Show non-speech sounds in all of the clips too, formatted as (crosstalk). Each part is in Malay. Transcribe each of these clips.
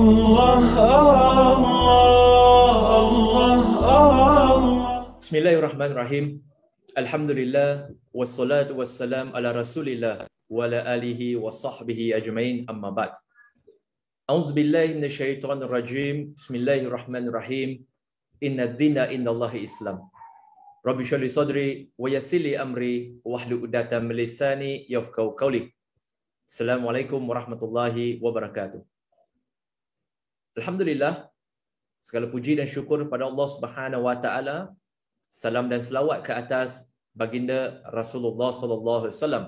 الله الله الله الله بسم الله الرحمن الرحيم الحمد لله والصلاة والسلام على رسول الله وعلى آله وصحبه أجمعين أما بعد أعوذ بالله من الشيطان الرجيم بسم الله الرحمن الرحيم إن الدين إن الله إسلام ربي شرح لي صدري ويسر لي أمري واحلل عقدة من لساني يفقهوا قولي السلام عليكم ورحمة الله وبركاته Alhamdulillah segala puji dan syukur kepada Allah Subhanahu Wa Taala. Salam dan selawat ke atas baginda Rasulullah Sallallahu Alaihi Wasallam.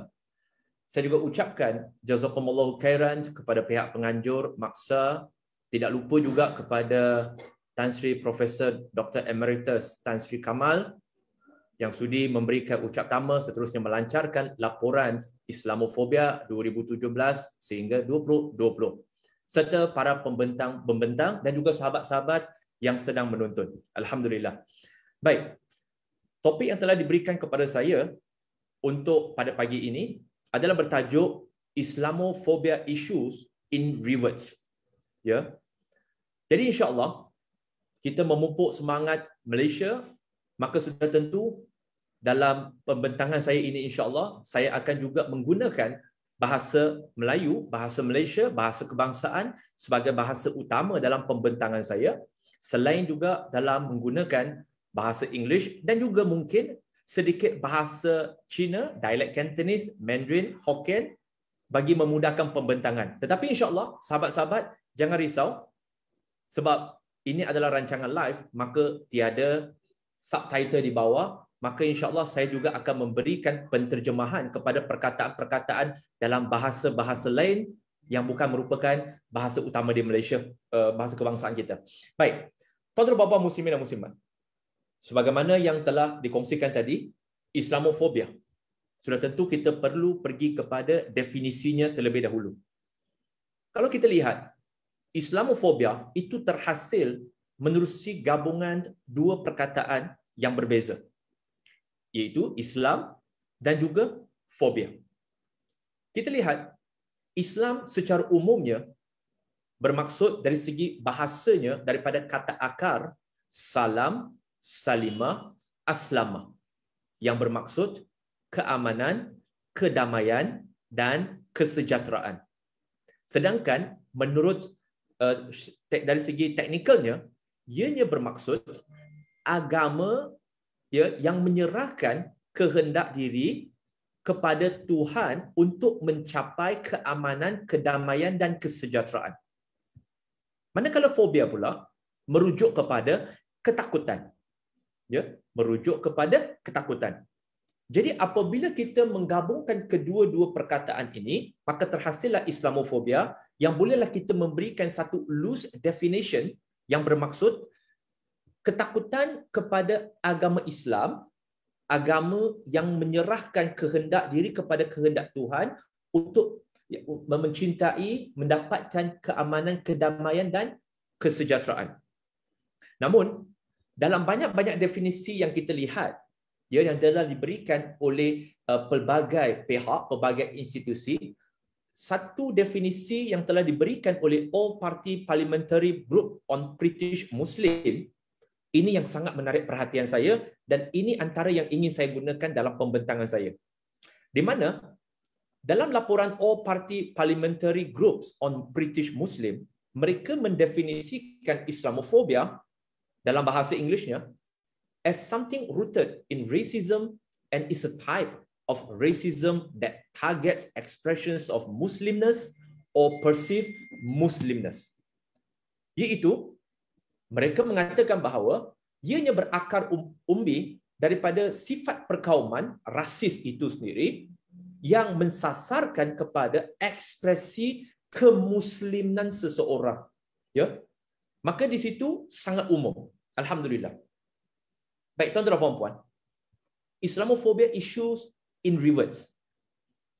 Saya juga ucapkan jazakumullah khairan kepada pihak penganjur maksa tidak lupa juga kepada Tan Sri Profesor Dr Emeritus Tan Sri Kamal yang sudi memberikan ucap tama seterusnya melancarkan laporan Islamofobia 2017 sehingga 2020 serta para pembentang-pembentang dan juga sahabat-sahabat yang sedang menonton. Alhamdulillah. Baik. Topik yang telah diberikan kepada saya untuk pada pagi ini adalah bertajuk Islamophobia Issues in Reverse. Ya. Jadi insya-Allah kita memupuk semangat Malaysia maka sudah tentu dalam pembentangan saya ini insya-Allah saya akan juga menggunakan bahasa Melayu, bahasa Malaysia, bahasa kebangsaan sebagai bahasa utama dalam pembentangan saya selain juga dalam menggunakan bahasa English dan juga mungkin sedikit bahasa Cina, dialect Cantonese, Mandarin, Hokkien bagi memudahkan pembentangan. Tetapi insya-Allah sahabat-sahabat jangan risau sebab ini adalah rancangan live maka tiada subtitle di bawah maka insyaAllah saya juga akan memberikan penterjemahan kepada perkataan-perkataan dalam bahasa-bahasa lain yang bukan merupakan bahasa utama di Malaysia, eh, bahasa kebangsaan kita. Baik, tuan-tuan bapa muslimin dan muslimat, sebagaimana yang telah dikongsikan tadi, Islamofobia. Sudah tentu kita perlu pergi kepada definisinya terlebih dahulu. Kalau kita lihat, Islamofobia itu terhasil menerusi gabungan dua perkataan yang berbeza iaitu Islam dan juga fobia. Kita lihat Islam secara umumnya bermaksud dari segi bahasanya daripada kata akar salam, salima, aslama yang bermaksud keamanan, kedamaian dan kesejahteraan. Sedangkan menurut eh, dari segi teknikalnya ianya bermaksud agama ya yang menyerahkan kehendak diri kepada Tuhan untuk mencapai keamanan, kedamaian dan kesejahteraan. Manakala fobia pula merujuk kepada ketakutan. Ya, merujuk kepada ketakutan. Jadi apabila kita menggabungkan kedua-dua perkataan ini, maka terhasillah islamofobia yang bolehlah kita memberikan satu loose definition yang bermaksud ketakutan kepada agama Islam agama yang menyerahkan kehendak diri kepada kehendak Tuhan untuk ya, mencintai mendapatkan keamanan kedamaian dan kesejahteraan namun dalam banyak-banyak definisi yang kita lihat ya yang telah diberikan oleh uh, pelbagai pihak pelbagai institusi satu definisi yang telah diberikan oleh All Party Parliamentary Group on British Muslim ini yang sangat menarik perhatian saya dan ini antara yang ingin saya gunakan dalam pembentangan saya. Di mana dalam laporan All Party Parliamentary Groups on British Muslim, mereka mendefinisikan Islamofobia dalam bahasa Inggerisnya as something rooted in racism and is a type of racism that targets expressions of Muslimness or perceived Muslimness. Iaitu mereka mengatakan bahawa ianya berakar um-, umbi daripada sifat perkauman rasis itu sendiri yang mensasarkan kepada ekspresi kemuslimnan seseorang. Ya. Maka di situ sangat umum. Alhamdulillah. Baik tuan dan puan-puan. Islamophobia issues in reverse.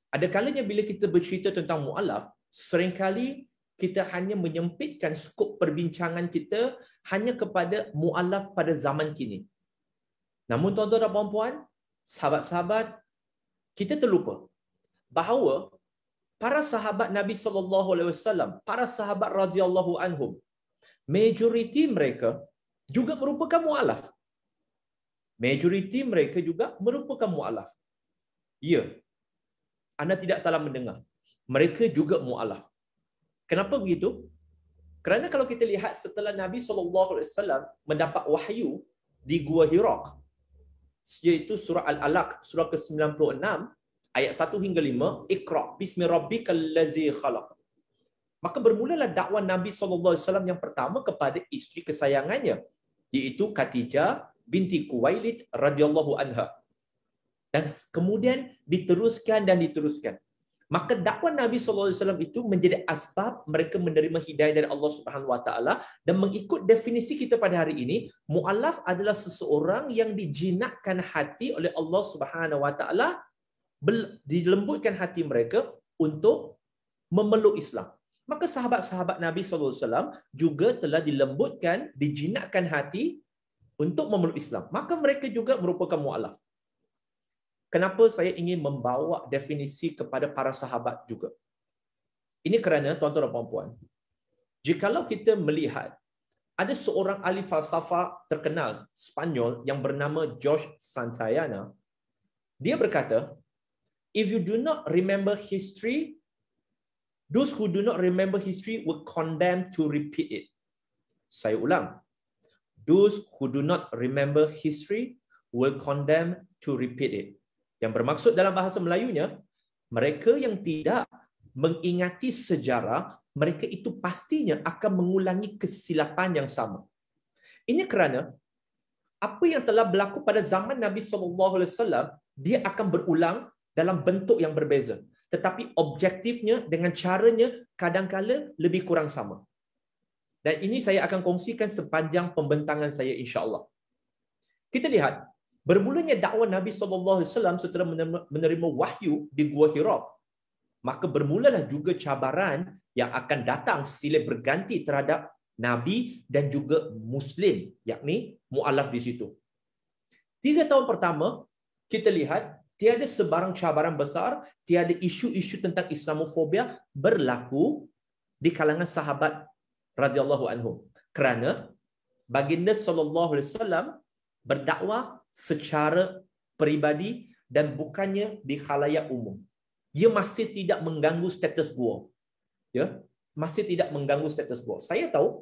Ada kalanya bila kita bercerita tentang mualaf, seringkali kita hanya menyempitkan skop perbincangan kita hanya kepada mualaf pada zaman kini. Namun tuan-tuan dan puan-puan, sahabat-sahabat, kita terlupa bahawa para sahabat Nabi sallallahu alaihi wasallam, para sahabat radhiyallahu anhum, majoriti mereka juga merupakan mualaf. Majoriti mereka juga merupakan mualaf. Ya. Anda tidak salah mendengar. Mereka juga mualaf. Kenapa begitu? Kerana kalau kita lihat setelah Nabi SAW mendapat wahyu di Gua Hira, iaitu surah Al-Alaq, surah ke-96, ayat 1 hingga 5, Iqra' bismi Rabbi lazi khalaq. Maka bermulalah dakwah Nabi SAW yang pertama kepada isteri kesayangannya, iaitu Khatijah binti Kuwailid radhiyallahu anha. Dan kemudian diteruskan dan diteruskan maka dakwah Nabi sallallahu alaihi wasallam itu menjadi asbab mereka menerima hidayah dari Allah Subhanahu wa taala dan mengikut definisi kita pada hari ini muallaf adalah seseorang yang dijinakkan hati oleh Allah Subhanahu wa taala dilembutkan hati mereka untuk memeluk Islam maka sahabat-sahabat Nabi sallallahu alaihi wasallam juga telah dilembutkan dijinakkan hati untuk memeluk Islam maka mereka juga merupakan muallaf. Kenapa saya ingin membawa definisi kepada para sahabat juga? Ini kerana tuan-tuan dan puan-puan, jikalau kita melihat ada seorang ahli falsafah terkenal Spanyol yang bernama George Santayana, dia berkata, if you do not remember history, those who do not remember history will condemn to repeat it. Saya ulang. Those who do not remember history will condemn to repeat it yang bermaksud dalam bahasa Melayunya mereka yang tidak mengingati sejarah mereka itu pastinya akan mengulangi kesilapan yang sama ini kerana apa yang telah berlaku pada zaman Nabi SAW dia akan berulang dalam bentuk yang berbeza tetapi objektifnya dengan caranya kadang-kadang lebih kurang sama dan ini saya akan kongsikan sepanjang pembentangan saya insyaallah kita lihat Bermulanya dakwah Nabi saw alaihi setelah menerima wahyu di Gua Hira, maka bermulalah juga cabaran yang akan datang sila berganti terhadap nabi dan juga muslim yakni mualaf di situ. Tiga tahun pertama kita lihat tiada sebarang cabaran besar, tiada isu-isu tentang islamofobia berlaku di kalangan sahabat radhiyallahu anhu, Kerana baginda saw berdakwah secara peribadi dan bukannya di khalayak umum. Ia masih tidak mengganggu status quo. Ya, masih tidak mengganggu status quo. Saya tahu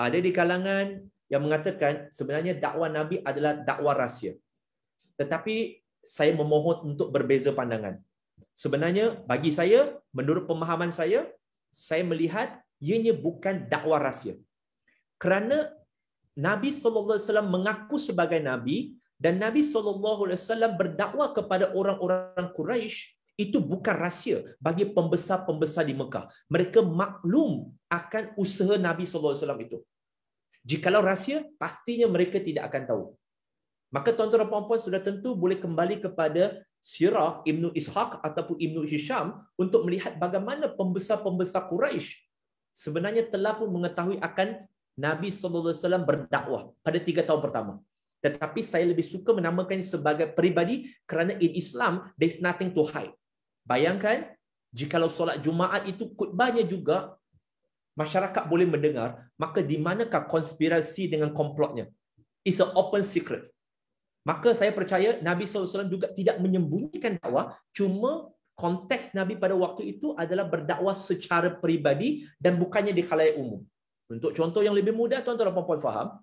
ada di kalangan yang mengatakan sebenarnya dakwah Nabi adalah dakwah rahsia. Tetapi saya memohon untuk berbeza pandangan. Sebenarnya bagi saya, menurut pemahaman saya, saya melihat ianya bukan dakwah rahsia. Kerana Nabi saw mengaku sebagai nabi dan Nabi saw berdakwah kepada orang-orang Quraisy itu bukan rahsia bagi pembesar-pembesar di Mekah. Mereka maklum akan usaha Nabi saw itu. Jikalau rahsia, pastinya mereka tidak akan tahu. Maka tuan-tuan dan puan-puan sudah tentu boleh kembali kepada Sirah Ibnu Ishaq ataupun Ibnu Hisham untuk melihat bagaimana pembesar-pembesar Quraisy sebenarnya telah pun mengetahui akan Nabi saw berdakwah pada tiga tahun pertama tetapi saya lebih suka menamakan sebagai peribadi kerana in Islam there's nothing to hide. Bayangkan jika solat Jumaat itu khutbahnya juga masyarakat boleh mendengar, maka di manakah konspirasi dengan komplotnya? It's an open secret. Maka saya percaya Nabi SAW juga tidak menyembunyikan dakwah, cuma konteks Nabi pada waktu itu adalah berdakwah secara peribadi dan bukannya di khalayak umum. Untuk contoh yang lebih mudah, tuan-tuan dan puan-puan faham,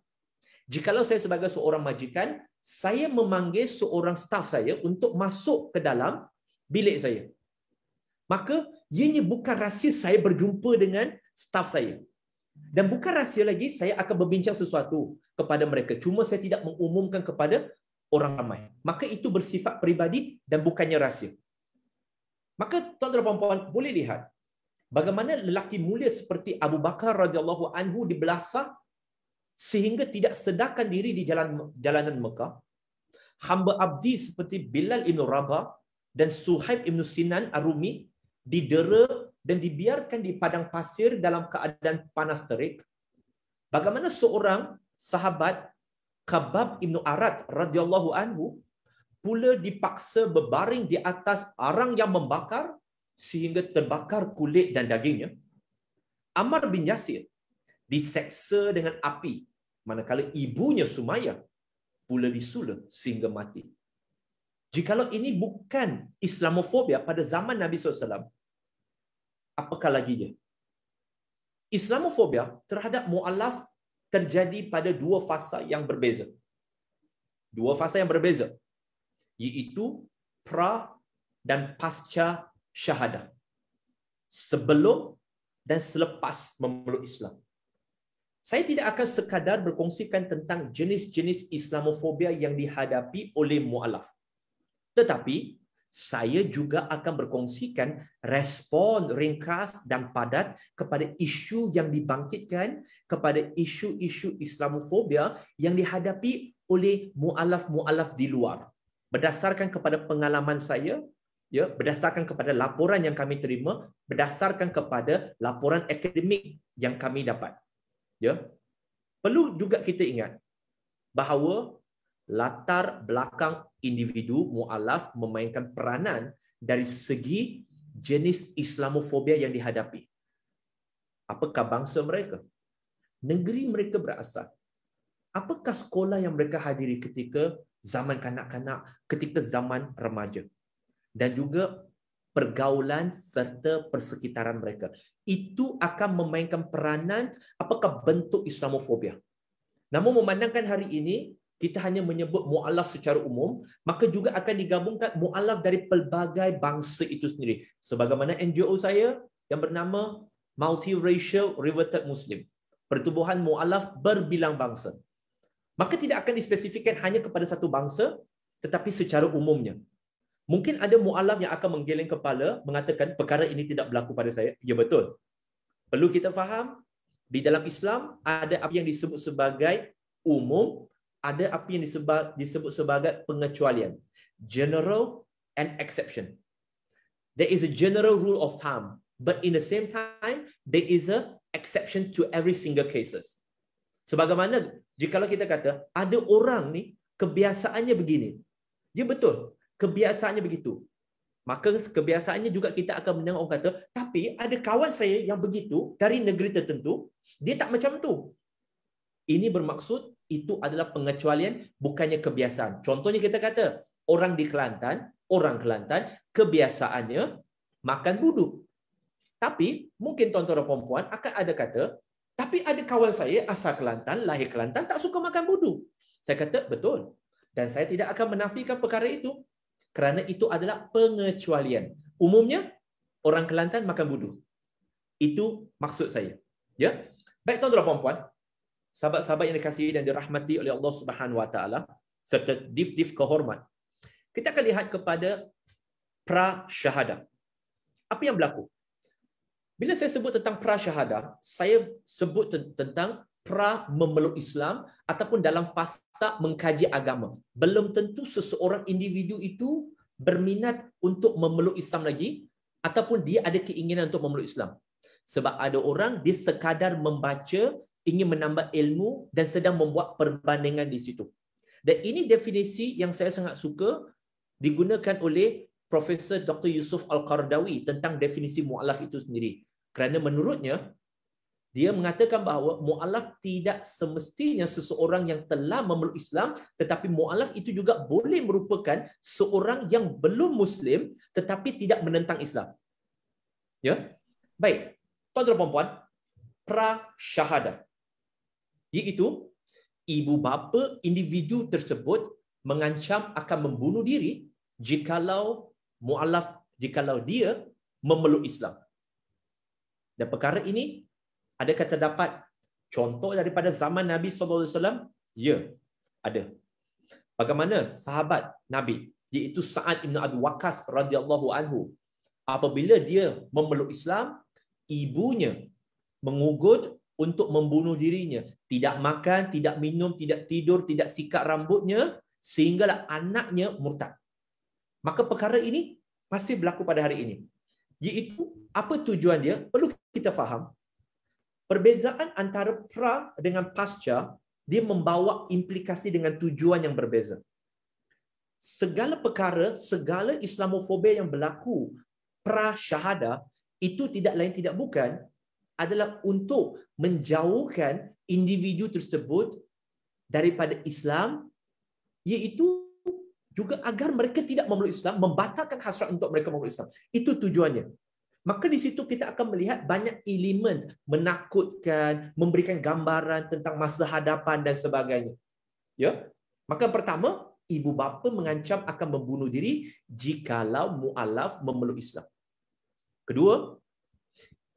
Jikalau saya sebagai seorang majikan, saya memanggil seorang staf saya untuk masuk ke dalam bilik saya. Maka ianya bukan rahsia saya berjumpa dengan staf saya. Dan bukan rahsia lagi saya akan berbincang sesuatu kepada mereka. Cuma saya tidak mengumumkan kepada orang ramai. Maka itu bersifat peribadi dan bukannya rahsia. Maka tuan-tuan dan puan boleh lihat bagaimana lelaki mulia seperti Abu Bakar radhiyallahu anhu dibelasah sehingga tidak sedarkan diri di jalan jalanan Mekah hamba abdi seperti Bilal ibn Rabah dan Suhaib ibn Sinan Arumi didera dan dibiarkan di padang pasir dalam keadaan panas terik bagaimana seorang sahabat Khabab ibn Arad radhiyallahu anhu pula dipaksa berbaring di atas arang yang membakar sehingga terbakar kulit dan dagingnya Ammar bin Yasir diseksa dengan api manakala ibunya Sumayyah pula disula sehingga mati. Jikalau ini bukan Islamofobia pada zaman Nabi SAW, apakah lagi dia? Islamofobia terhadap mu'alaf terjadi pada dua fasa yang berbeza. Dua fasa yang berbeza. Iaitu pra dan pasca syahadah. Sebelum dan selepas memeluk Islam. Saya tidak akan sekadar berkongsikan tentang jenis-jenis Islamofobia yang dihadapi oleh mu'alaf. Tetapi, saya juga akan berkongsikan respon ringkas dan padat kepada isu yang dibangkitkan, kepada isu-isu Islamofobia yang dihadapi oleh mu'alaf-mu'alaf di luar. Berdasarkan kepada pengalaman saya, ya, berdasarkan kepada laporan yang kami terima, berdasarkan kepada laporan akademik yang kami dapat. Ya. Perlu juga kita ingat bahawa latar belakang individu mualaf memainkan peranan dari segi jenis Islamofobia yang dihadapi. Apakah bangsa mereka? Negeri mereka berasal. Apakah sekolah yang mereka hadiri ketika zaman kanak-kanak, ketika zaman remaja? Dan juga pergaulan serta persekitaran mereka. Itu akan memainkan peranan apakah bentuk Islamofobia. Namun memandangkan hari ini, kita hanya menyebut mu'alaf secara umum, maka juga akan digabungkan mu'alaf dari pelbagai bangsa itu sendiri. Sebagaimana NGO saya yang bernama Multiracial Reverted Muslim. Pertubuhan mu'alaf berbilang bangsa. Maka tidak akan dispesifikkan hanya kepada satu bangsa, tetapi secara umumnya. Mungkin ada mu'alaf yang akan menggeleng kepala mengatakan perkara ini tidak berlaku pada saya. Ya betul. Perlu kita faham di dalam Islam ada apa yang disebut sebagai umum, ada apa yang disebut sebagai pengecualian. General and exception. There is a general rule of thumb. But in the same time, there is a exception to every single cases. Sebagaimana jika kita kata, ada orang ni kebiasaannya begini. Dia ya, betul. Kebiasaannya begitu. Maka kebiasaannya juga kita akan mendengar orang kata, tapi ada kawan saya yang begitu dari negeri tertentu, dia tak macam tu. Ini bermaksud itu adalah pengecualian, bukannya kebiasaan. Contohnya kita kata, orang di Kelantan, orang Kelantan, kebiasaannya makan buduk. Tapi mungkin tuan-tuan dan perempuan akan ada kata, tapi ada kawan saya asal Kelantan, lahir Kelantan, tak suka makan buduk. Saya kata, betul. Dan saya tidak akan menafikan perkara itu kerana itu adalah pengecualian. Umumnya orang Kelantan makan budu. Itu maksud saya. Ya. Baik tuan-tuan dan puan sahabat-sahabat yang dikasihi dan dirahmati oleh Allah Subhanahu Wa Taala serta div-div kehormat. Kita akan lihat kepada pra syahadah. Apa yang berlaku? Bila saya sebut tentang pra syahadah, saya sebut tentang pra memeluk Islam ataupun dalam fasa mengkaji agama. Belum tentu seseorang individu itu berminat untuk memeluk Islam lagi ataupun dia ada keinginan untuk memeluk Islam. Sebab ada orang dia sekadar membaca ingin menambah ilmu dan sedang membuat perbandingan di situ. Dan ini definisi yang saya sangat suka digunakan oleh Profesor Dr. Yusuf Al-Qardawi tentang definisi mu'alaf itu sendiri. Kerana menurutnya, dia mengatakan bahawa mualaf tidak semestinya seseorang yang telah memeluk Islam tetapi mualaf itu juga boleh merupakan seorang yang belum muslim tetapi tidak menentang Islam. Ya. Baik. Tuan-tuan dan puan pra Iaitu ibu bapa individu tersebut mengancam akan membunuh diri jikalau mualaf jikalau dia memeluk Islam. Dan perkara ini ada kata dapat contoh daripada zaman Nabi SAW? Ya, ada. Bagaimana sahabat Nabi iaitu Sa'ad bin Abi Waqqas radhiyallahu anhu apabila dia memeluk Islam, ibunya mengugut untuk membunuh dirinya. Tidak makan, tidak minum, tidak tidur, tidak sikat rambutnya sehinggalah anaknya murtad. Maka perkara ini masih berlaku pada hari ini. Iaitu apa tujuan dia? Perlu kita faham Perbezaan antara pra dengan pasca dia membawa implikasi dengan tujuan yang berbeza. Segala perkara, segala Islamofobia yang berlaku pra syahada itu tidak lain tidak bukan adalah untuk menjauhkan individu tersebut daripada Islam iaitu juga agar mereka tidak memeluk Islam, membatalkan hasrat untuk mereka memeluk Islam. Itu tujuannya maka di situ kita akan melihat banyak elemen menakutkan, memberikan gambaran tentang masa hadapan dan sebagainya. Ya. Maka pertama, ibu bapa mengancam akan membunuh diri jikalau mualaf memeluk Islam. Kedua,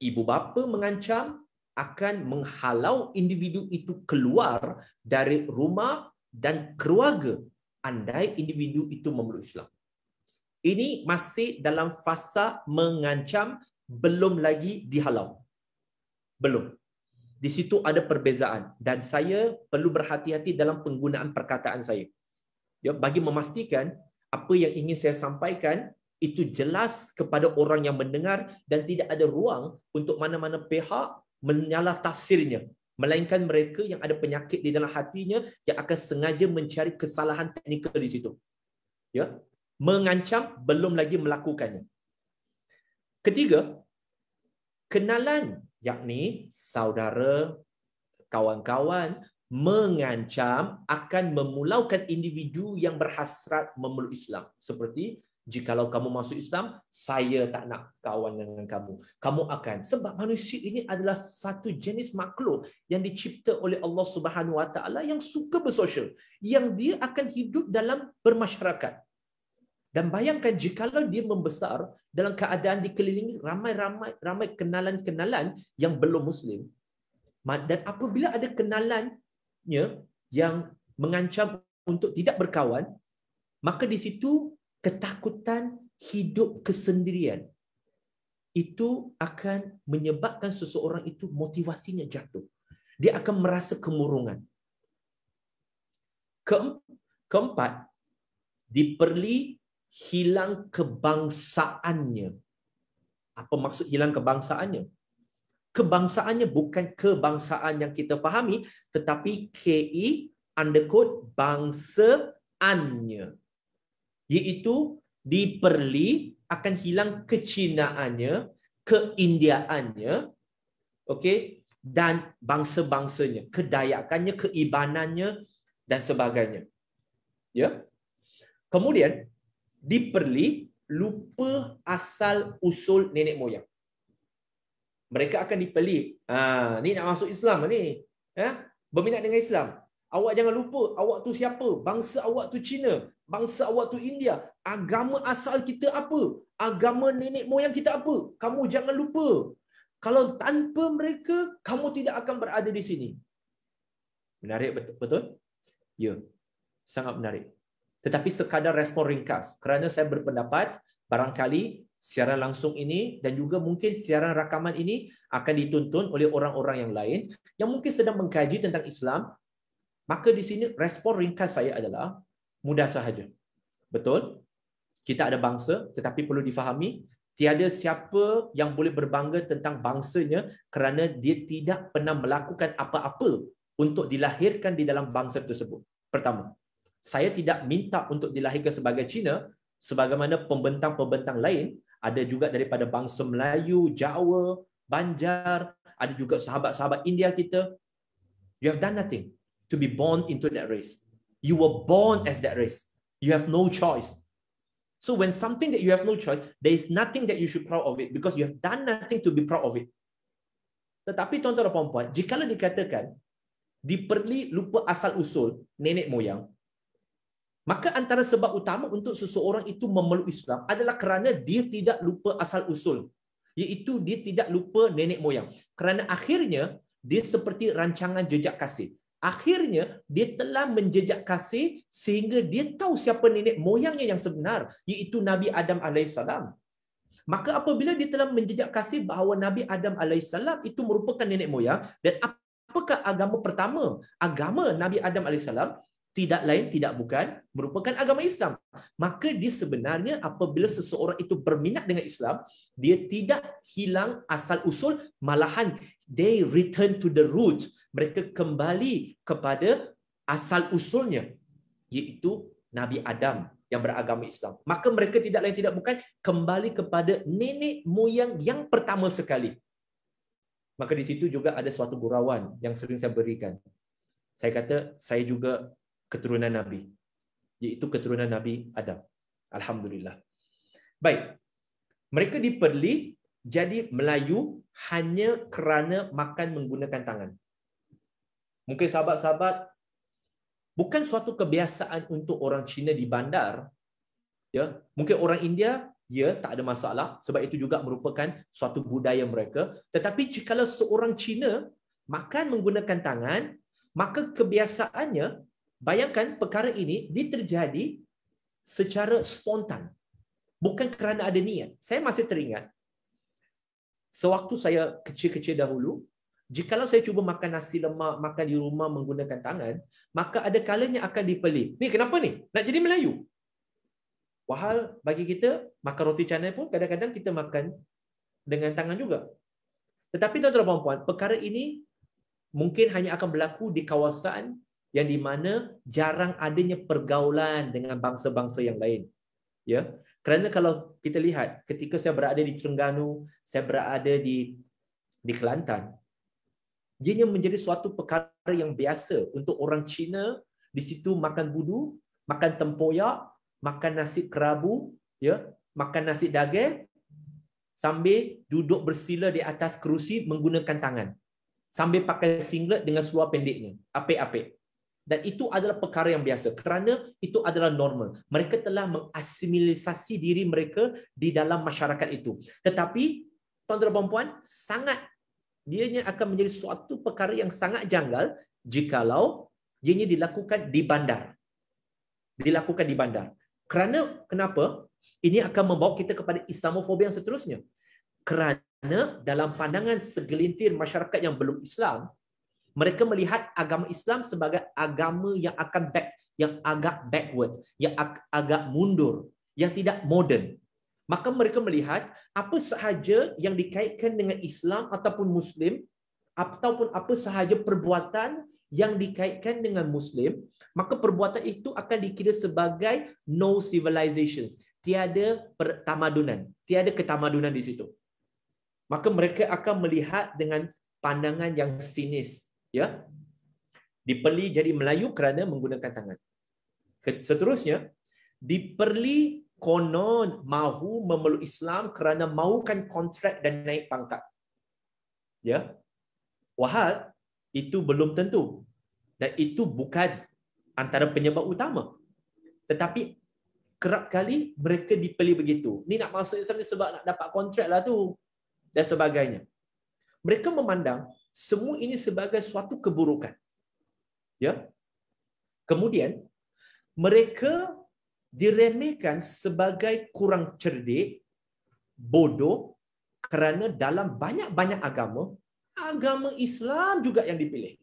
ibu bapa mengancam akan menghalau individu itu keluar dari rumah dan keluarga andai individu itu memeluk Islam. Ini masih dalam fasa mengancam, belum lagi dihalau. Belum. Di situ ada perbezaan. Dan saya perlu berhati-hati dalam penggunaan perkataan saya. Ya, bagi memastikan apa yang ingin saya sampaikan itu jelas kepada orang yang mendengar dan tidak ada ruang untuk mana-mana pihak menyalah tafsirnya. Melainkan mereka yang ada penyakit di dalam hatinya yang akan sengaja mencari kesalahan teknikal di situ. Ya, mengancam belum lagi melakukannya. Ketiga, kenalan yakni saudara kawan-kawan mengancam akan memulaukan individu yang berhasrat memeluk Islam. Seperti jikalau kamu masuk Islam, saya tak nak kawan dengan kamu. Kamu akan sebab manusia ini adalah satu jenis makhluk yang dicipta oleh Allah Subhanahu Wa Taala yang suka bersosial, yang dia akan hidup dalam bermasyarakat. Dan bayangkan jikalau dia membesar dalam keadaan dikelilingi ramai-ramai ramai kenalan-kenalan yang belum Muslim. Dan apabila ada kenalannya yang mengancam untuk tidak berkawan, maka di situ ketakutan hidup kesendirian itu akan menyebabkan seseorang itu motivasinya jatuh. Dia akan merasa kemurungan. Keempat, diperli hilang kebangsaannya. Apa maksud hilang kebangsaannya? Kebangsaannya bukan kebangsaan yang kita fahami, tetapi KE undercode bangsaannya. Iaitu diperli akan hilang kecinaannya, keindiaannya, okay? dan bangsa-bangsanya, kedayakannya, keibanannya, dan sebagainya. Ya? Yeah? Kemudian, diperli lupa asal usul nenek moyang. Mereka akan diperli. Ha, ni nak masuk Islam ni. Ha? Berminat dengan Islam. Awak jangan lupa awak tu siapa? Bangsa awak tu Cina. Bangsa awak tu India. Agama asal kita apa? Agama nenek moyang kita apa? Kamu jangan lupa. Kalau tanpa mereka, kamu tidak akan berada di sini. Menarik betul? betul? Ya. Sangat menarik tetapi sekadar respon ringkas kerana saya berpendapat barangkali siaran langsung ini dan juga mungkin siaran rakaman ini akan dituntun oleh orang-orang yang lain yang mungkin sedang mengkaji tentang Islam maka di sini respon ringkas saya adalah mudah sahaja betul kita ada bangsa tetapi perlu difahami tiada siapa yang boleh berbangga tentang bangsanya kerana dia tidak pernah melakukan apa-apa untuk dilahirkan di dalam bangsa tersebut pertama saya tidak minta untuk dilahirkan sebagai Cina sebagaimana pembentang-pembentang lain ada juga daripada bangsa Melayu, Jawa, Banjar, ada juga sahabat-sahabat India kita. You have done nothing to be born into that race. You were born as that race. You have no choice. So when something that you have no choice, there is nothing that you should proud of it because you have done nothing to be proud of it. Tetapi tuan-tuan dan puan-puan, jikalau dikatakan diperli lupa asal usul nenek moyang, Maka antara sebab utama untuk seseorang itu memeluk Islam adalah kerana dia tidak lupa asal usul. Iaitu dia tidak lupa nenek moyang. Kerana akhirnya dia seperti rancangan jejak kasih. Akhirnya dia telah menjejak kasih sehingga dia tahu siapa nenek moyangnya yang sebenar. Iaitu Nabi Adam AS. Maka apabila dia telah menjejak kasih bahawa Nabi Adam AS itu merupakan nenek moyang dan apakah agama pertama agama Nabi Adam AS tidak lain tidak bukan merupakan agama Islam. Maka dia sebenarnya apabila seseorang itu berminat dengan Islam, dia tidak hilang asal usul, malahan they return to the root. Mereka kembali kepada asal usulnya iaitu Nabi Adam yang beragama Islam. Maka mereka tidak lain tidak bukan kembali kepada nenek moyang yang pertama sekali. Maka di situ juga ada suatu gurauan yang sering saya berikan. Saya kata saya juga keturunan Nabi. Iaitu keturunan Nabi Adam. Alhamdulillah. Baik. Mereka diperli jadi Melayu hanya kerana makan menggunakan tangan. Mungkin sahabat-sahabat, bukan suatu kebiasaan untuk orang Cina di bandar. ya. Mungkin orang India, ya, tak ada masalah. Sebab itu juga merupakan suatu budaya mereka. Tetapi jika seorang Cina makan menggunakan tangan, maka kebiasaannya Bayangkan perkara ini diterjadi secara spontan. Bukan kerana ada niat. Saya masih teringat sewaktu saya kecil-kecil dahulu, jikalau saya cuba makan nasi lemak, makan di rumah menggunakan tangan, maka ada kalanya akan dipelit. Ni kenapa ni? Nak jadi Melayu? Wahal bagi kita, makan roti canai pun kadang-kadang kita makan dengan tangan juga. Tetapi tuan-tuan dan puan-puan, perkara ini mungkin hanya akan berlaku di kawasan yang di mana jarang adanya pergaulan dengan bangsa-bangsa yang lain. Ya. Kerana kalau kita lihat ketika saya berada di Terengganu, saya berada di di Kelantan, ianya menjadi suatu perkara yang biasa untuk orang Cina di situ makan budu, makan tempoyak, makan nasi kerabu, ya, makan nasi daging sambil duduk bersila di atas kerusi menggunakan tangan. Sambil pakai singlet dengan seluar pendeknya. Apik-apik dan itu adalah perkara yang biasa kerana itu adalah normal mereka telah mengasimilisasi diri mereka di dalam masyarakat itu tetapi tuan-tuan dan puan sangat dia akan menjadi suatu perkara yang sangat janggal jikalau ianya dilakukan di bandar dilakukan di bandar kerana kenapa ini akan membawa kita kepada islamofobia yang seterusnya kerana dalam pandangan segelintir masyarakat yang belum Islam mereka melihat agama Islam sebagai agama yang akan back yang agak backward yang ag- agak mundur yang tidak moden maka mereka melihat apa sahaja yang dikaitkan dengan Islam ataupun muslim ataupun apa sahaja perbuatan yang dikaitkan dengan muslim maka perbuatan itu akan dikira sebagai no civilizations tiada pertamadunan tiada ketamadunan di situ maka mereka akan melihat dengan pandangan yang sinis ya diperli jadi Melayu kerana menggunakan tangan seterusnya diperli konon mahu memeluk Islam kerana mahukan kontrak dan naik pangkat ya wahal itu belum tentu dan itu bukan antara penyebab utama tetapi kerap kali mereka dipeli begitu. Ni nak masuk Islam ni sebab nak dapat kontrak lah tu dan sebagainya. Mereka memandang semua ini sebagai suatu keburukan. Ya. Kemudian mereka diremehkan sebagai kurang cerdik, bodoh kerana dalam banyak-banyak agama, agama Islam juga yang dipilih.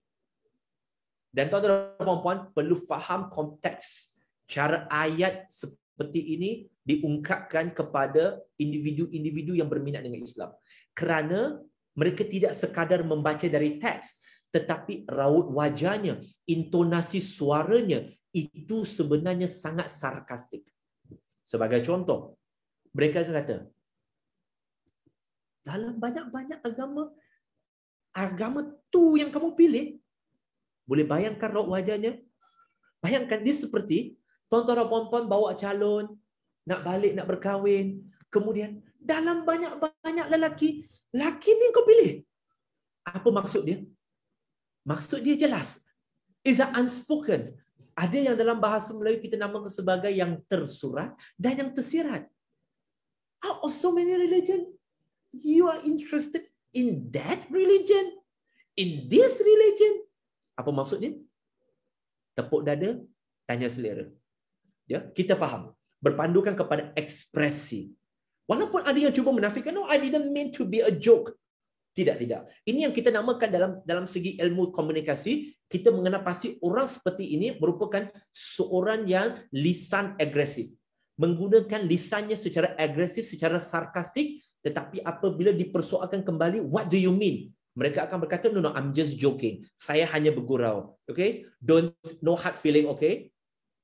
Dan tuan-tuan dan puan-puan perlu faham konteks cara ayat seperti ini diungkapkan kepada individu-individu yang berminat dengan Islam. Kerana mereka tidak sekadar membaca dari teks, tetapi raut wajahnya, intonasi suaranya itu sebenarnya sangat sarkastik. Sebagai contoh, mereka akan kata, dalam banyak-banyak agama, agama tu yang kamu pilih, boleh bayangkan raut wajahnya? Bayangkan dia seperti, tuan-tuan dan puan-puan bawa calon, nak balik, nak berkahwin, kemudian dalam banyak-banyak lelaki, Laki ni kau pilih. Apa maksud dia? Maksud dia jelas. Is unspoken. Ada yang dalam bahasa Melayu kita nama sebagai yang tersurat dan yang tersirat. Out of so many religion, you are interested in that religion, in this religion. Apa maksud maksudnya? Tepuk dada, tanya selera. Ya, kita faham. Berpandukan kepada ekspresi. Walaupun ada yang cuba menafikan, no, I didn't mean to be a joke. Tidak, tidak. Ini yang kita namakan dalam dalam segi ilmu komunikasi, kita mengenal pasti orang seperti ini merupakan seorang yang lisan agresif. Menggunakan lisannya secara agresif, secara sarkastik, tetapi apabila dipersoalkan kembali, what do you mean? Mereka akan berkata, no, no, I'm just joking. Saya hanya bergurau. Okay? Don't, no hard feeling, okay?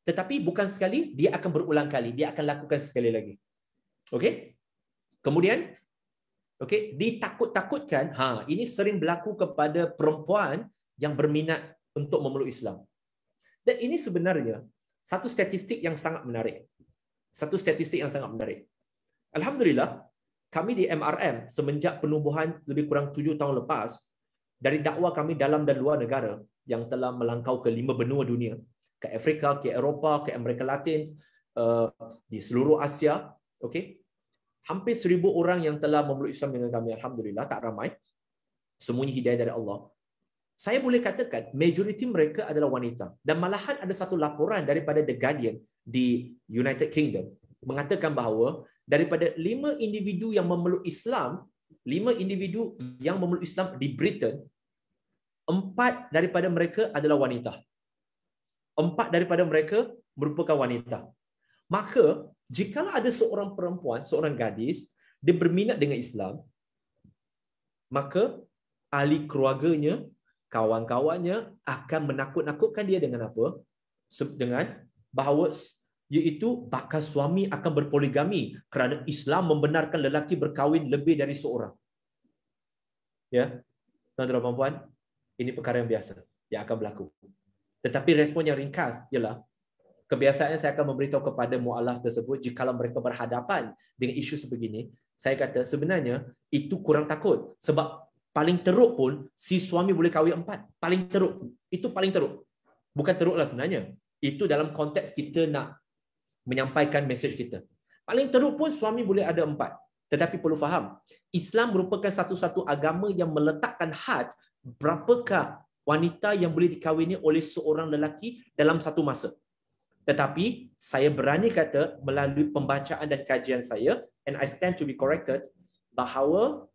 Tetapi bukan sekali, dia akan berulang kali. Dia akan lakukan sekali lagi. Okay? Kemudian okey ditakut-takutkan ha ini sering berlaku kepada perempuan yang berminat untuk memeluk Islam. Dan ini sebenarnya satu statistik yang sangat menarik. Satu statistik yang sangat menarik. Alhamdulillah kami di MRM semenjak penubuhan lebih kurang tujuh tahun lepas dari dakwah kami dalam dan luar negara yang telah melangkau ke lima benua dunia, ke Afrika, ke Eropah, ke Amerika Latin, eh, di seluruh Asia, okey hampir seribu orang yang telah memeluk Islam dengan kami, Alhamdulillah, tak ramai. Semuanya hidayah dari Allah. Saya boleh katakan, majoriti mereka adalah wanita. Dan malahan ada satu laporan daripada The Guardian di United Kingdom mengatakan bahawa daripada lima individu yang memeluk Islam, lima individu yang memeluk Islam di Britain, empat daripada mereka adalah wanita. Empat daripada mereka merupakan wanita. Maka jikalau ada seorang perempuan, seorang gadis, dia berminat dengan Islam, maka ahli keluarganya, kawan-kawannya akan menakut-nakutkan dia dengan apa? Dengan bahawa iaitu bakal suami akan berpoligami kerana Islam membenarkan lelaki berkahwin lebih dari seorang. Ya. Tuan-tuan dan puan, ini perkara yang biasa yang akan berlaku. Tetapi respon yang ringkas ialah kebiasaan saya akan memberitahu kepada mualaf tersebut jika mereka berhadapan dengan isu sebegini, saya kata sebenarnya itu kurang takut sebab paling teruk pun si suami boleh kahwin empat. Paling teruk. Itu paling teruk. Bukan teruklah sebenarnya. Itu dalam konteks kita nak menyampaikan mesej kita. Paling teruk pun suami boleh ada empat. Tetapi perlu faham, Islam merupakan satu-satu agama yang meletakkan had berapakah wanita yang boleh dikahwini oleh seorang lelaki dalam satu masa. Tetapi saya berani kata melalui pembacaan dan kajian saya and I stand to be corrected bahawa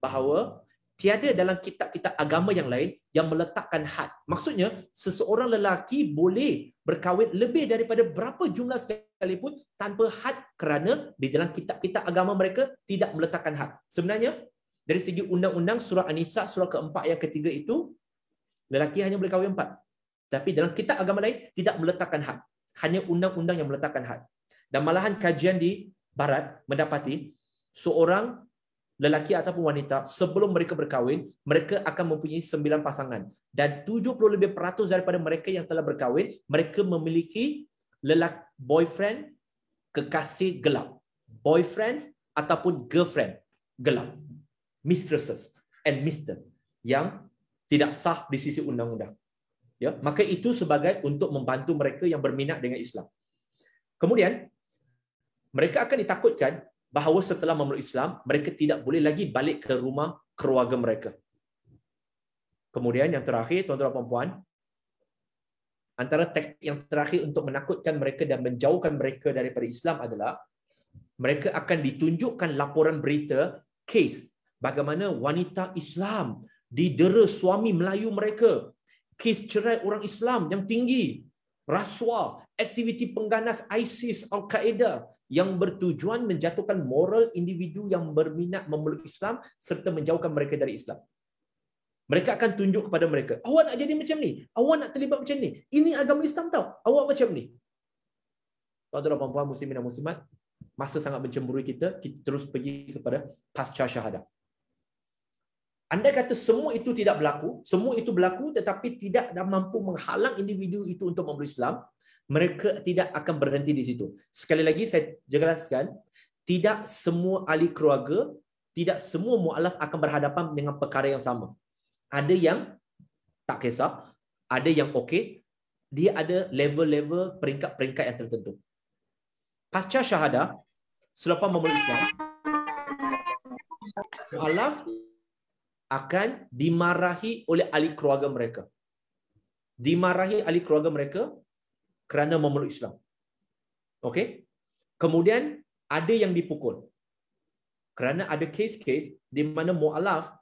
bahawa tiada dalam kitab-kitab agama yang lain yang meletakkan had. Maksudnya seseorang lelaki boleh berkahwin lebih daripada berapa jumlah sekalipun tanpa had kerana di dalam kitab-kitab agama mereka tidak meletakkan had. Sebenarnya dari segi undang-undang surah An-Nisa surah keempat yang ketiga itu lelaki hanya boleh kahwin empat. Tapi dalam kitab agama lain tidak meletakkan had hanya undang-undang yang meletakkan had. Dan malahan kajian di barat mendapati seorang lelaki ataupun wanita sebelum mereka berkahwin, mereka akan mempunyai sembilan pasangan. Dan 70 lebih peratus daripada mereka yang telah berkahwin, mereka memiliki lelaki boyfriend kekasih gelap. Boyfriend ataupun girlfriend gelap. Mistresses and mister yang tidak sah di sisi undang-undang ya maka itu sebagai untuk membantu mereka yang berminat dengan Islam kemudian mereka akan ditakutkan bahawa setelah memeluk Islam mereka tidak boleh lagi balik ke rumah keluarga mereka kemudian yang terakhir tuan-tuan dan puan antara teknik yang terakhir untuk menakutkan mereka dan menjauhkan mereka daripada Islam adalah mereka akan ditunjukkan laporan berita kes bagaimana wanita Islam didera suami Melayu mereka kes cerai orang Islam yang tinggi, rasuah, aktiviti pengganas ISIS, Al-Qaeda yang bertujuan menjatuhkan moral individu yang berminat memeluk Islam serta menjauhkan mereka dari Islam. Mereka akan tunjuk kepada mereka, awak nak jadi macam ni, awak nak terlibat macam ni, ini agama Islam tau, awak macam ni. Tuan-tuan, puan-puan, muslimin dan muslimat, masa sangat mencemburui kita, kita terus pergi kepada pasca syahadah. Anda kata semua itu tidak berlaku, semua itu berlaku tetapi tidak mampu menghalang individu itu untuk memeluk Islam, mereka tidak akan berhenti di situ. Sekali lagi saya jelaskan, tidak semua ahli keluarga, tidak semua mualaf akan berhadapan dengan perkara yang sama. Ada yang tak kisah, ada yang okey, dia ada level-level peringkat-peringkat yang tertentu. Pasca syahadah, selepas memeluk Islam, mualaf akan dimarahi oleh ahli keluarga mereka. Dimarahi ahli keluarga mereka kerana memeluk Islam. Okey? Kemudian ada yang dipukul. Kerana ada kes-kes di mana mualaf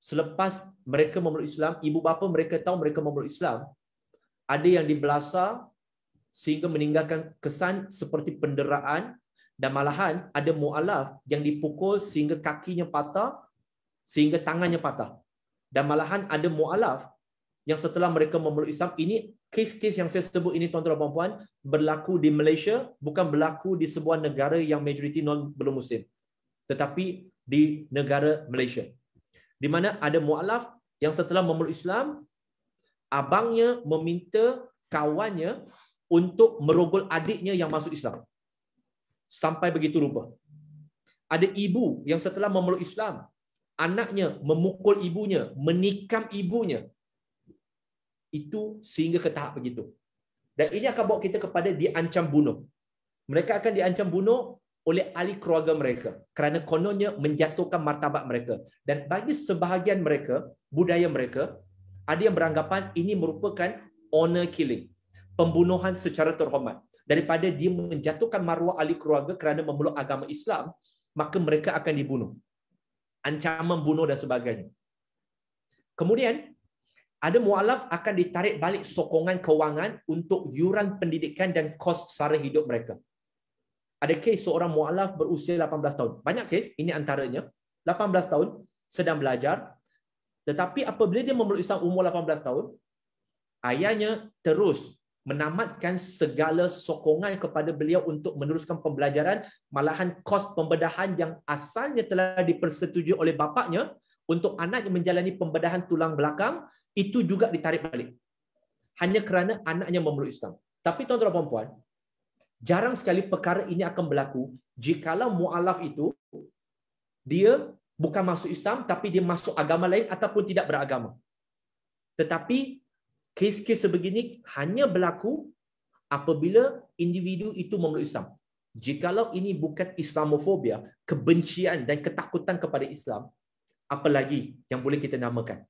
selepas mereka memeluk Islam, ibu bapa mereka tahu mereka memeluk Islam, ada yang dibelasa sehingga meninggalkan kesan seperti penderaan dan malahan ada mualaf yang dipukul sehingga kakinya patah sehingga tangannya patah. Dan malahan ada mu'alaf yang setelah mereka memeluk Islam, ini kes-kes yang saya sebut ini tuan-tuan dan puan-puan, berlaku di Malaysia, bukan berlaku di sebuah negara yang majoriti non belum muslim. Tetapi di negara Malaysia. Di mana ada mu'alaf yang setelah memeluk Islam, abangnya meminta kawannya untuk merogol adiknya yang masuk Islam. Sampai begitu rupa. Ada ibu yang setelah memeluk Islam, anaknya memukul ibunya, menikam ibunya. Itu sehingga ke tahap begitu. Dan ini akan bawa kita kepada diancam bunuh. Mereka akan diancam bunuh oleh ahli keluarga mereka kerana kononnya menjatuhkan martabat mereka. Dan bagi sebahagian mereka, budaya mereka, ada yang beranggapan ini merupakan honor killing, pembunuhan secara terhormat. Daripada dia menjatuhkan maruah ahli keluarga kerana memeluk agama Islam, maka mereka akan dibunuh ancaman bunuh dan sebagainya. Kemudian, ada mu'alaf akan ditarik balik sokongan kewangan untuk yuran pendidikan dan kos sara hidup mereka. Ada kes seorang mu'alaf berusia 18 tahun. Banyak kes, ini antaranya. 18 tahun, sedang belajar. Tetapi apabila dia memeluk Islam umur 18 tahun, ayahnya terus menamatkan segala sokongan kepada beliau untuk meneruskan pembelajaran malahan kos pembedahan yang asalnya telah dipersetujui oleh bapaknya untuk anaknya menjalani pembedahan tulang belakang itu juga ditarik balik hanya kerana anaknya memeluk Islam tapi tuan-tuan dan puan jarang sekali perkara ini akan berlaku jikalau mualaf itu dia bukan masuk Islam tapi dia masuk agama lain ataupun tidak beragama tetapi kes-kes sebegini hanya berlaku apabila individu itu memeluk Islam. Jikalau ini bukan Islamofobia, kebencian dan ketakutan kepada Islam, apalagi yang boleh kita namakan.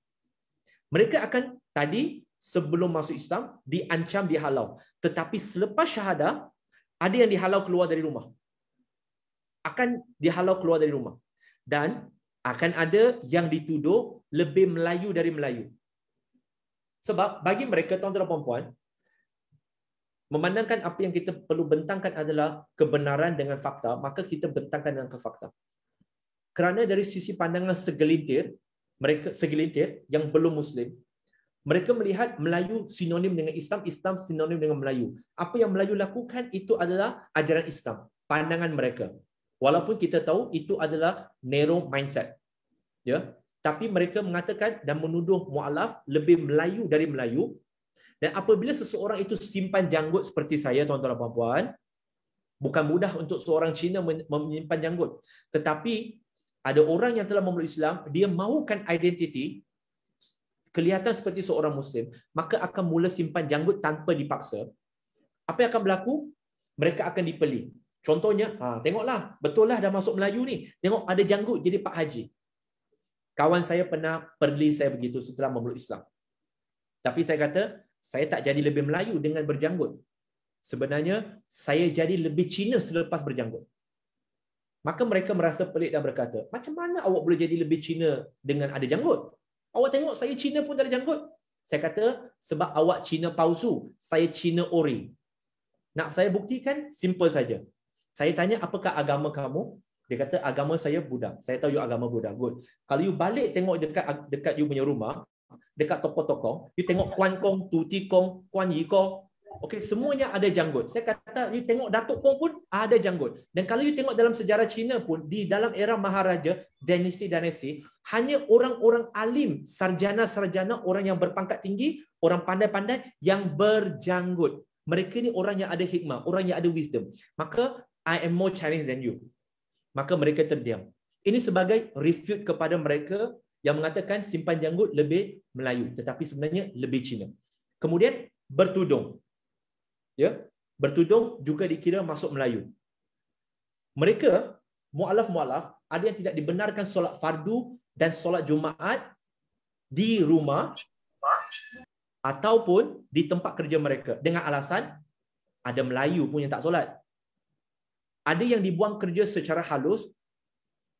Mereka akan tadi sebelum masuk Islam diancam dihalau. Tetapi selepas syahadah, ada yang dihalau keluar dari rumah. Akan dihalau keluar dari rumah. Dan akan ada yang dituduh lebih Melayu dari Melayu. Sebab bagi mereka, tuan-tuan dan puan-puan, memandangkan apa yang kita perlu bentangkan adalah kebenaran dengan fakta, maka kita bentangkan dengan kefakta. Kerana dari sisi pandangan segelintir, mereka segelintir yang belum Muslim, mereka melihat Melayu sinonim dengan Islam, Islam sinonim dengan Melayu. Apa yang Melayu lakukan itu adalah ajaran Islam, pandangan mereka. Walaupun kita tahu itu adalah narrow mindset. Ya, tapi mereka mengatakan dan menuduh mualaf lebih Melayu dari Melayu dan apabila seseorang itu simpan janggut seperti saya tuan-tuan dan puan-puan bukan mudah untuk seorang Cina menyimpan janggut tetapi ada orang yang telah memeluk Islam dia mahukan identiti kelihatan seperti seorang muslim maka akan mula simpan janggut tanpa dipaksa apa yang akan berlaku mereka akan dipeli contohnya ha tengoklah betul lah dah masuk Melayu ni tengok ada janggut jadi pak haji Kawan saya pernah perli saya begitu setelah memeluk Islam. Tapi saya kata, saya tak jadi lebih Melayu dengan berjanggut. Sebenarnya, saya jadi lebih Cina selepas berjanggut. Maka mereka merasa pelik dan berkata, macam mana awak boleh jadi lebih Cina dengan ada janggut? Awak tengok saya Cina pun tak ada janggut. Saya kata, sebab awak Cina palsu, saya Cina ori. Nak saya buktikan? Simple saja. Saya tanya, apakah agama kamu? Dia kata agama saya Buddha. Saya tahu you agama Buddha. Good. Kalau you balik tengok dekat dekat you punya rumah, dekat toko-toko, you tengok Kuan Kong, Tuti Kong, Kuan Yi Kong. Okay, semuanya ada janggut. Saya kata you tengok Datuk Kong pun ada janggut. Dan kalau you tengok dalam sejarah China pun, di dalam era Maharaja, Dynasty Dynasty, hanya orang-orang alim, sarjana-sarjana, orang yang berpangkat tinggi, orang pandai-pandai yang berjanggut. Mereka ni orang yang ada hikmah, orang yang ada wisdom. Maka, I am more Chinese than you maka mereka terdiam. Ini sebagai refute kepada mereka yang mengatakan simpan janggut lebih Melayu tetapi sebenarnya lebih Cina. Kemudian bertudung. Ya, bertudung juga dikira masuk Melayu. Mereka mualaf-mualaf ada yang tidak dibenarkan solat fardu dan solat Jumaat di rumah ataupun di tempat kerja mereka dengan alasan ada Melayu pun yang tak solat ada yang dibuang kerja secara halus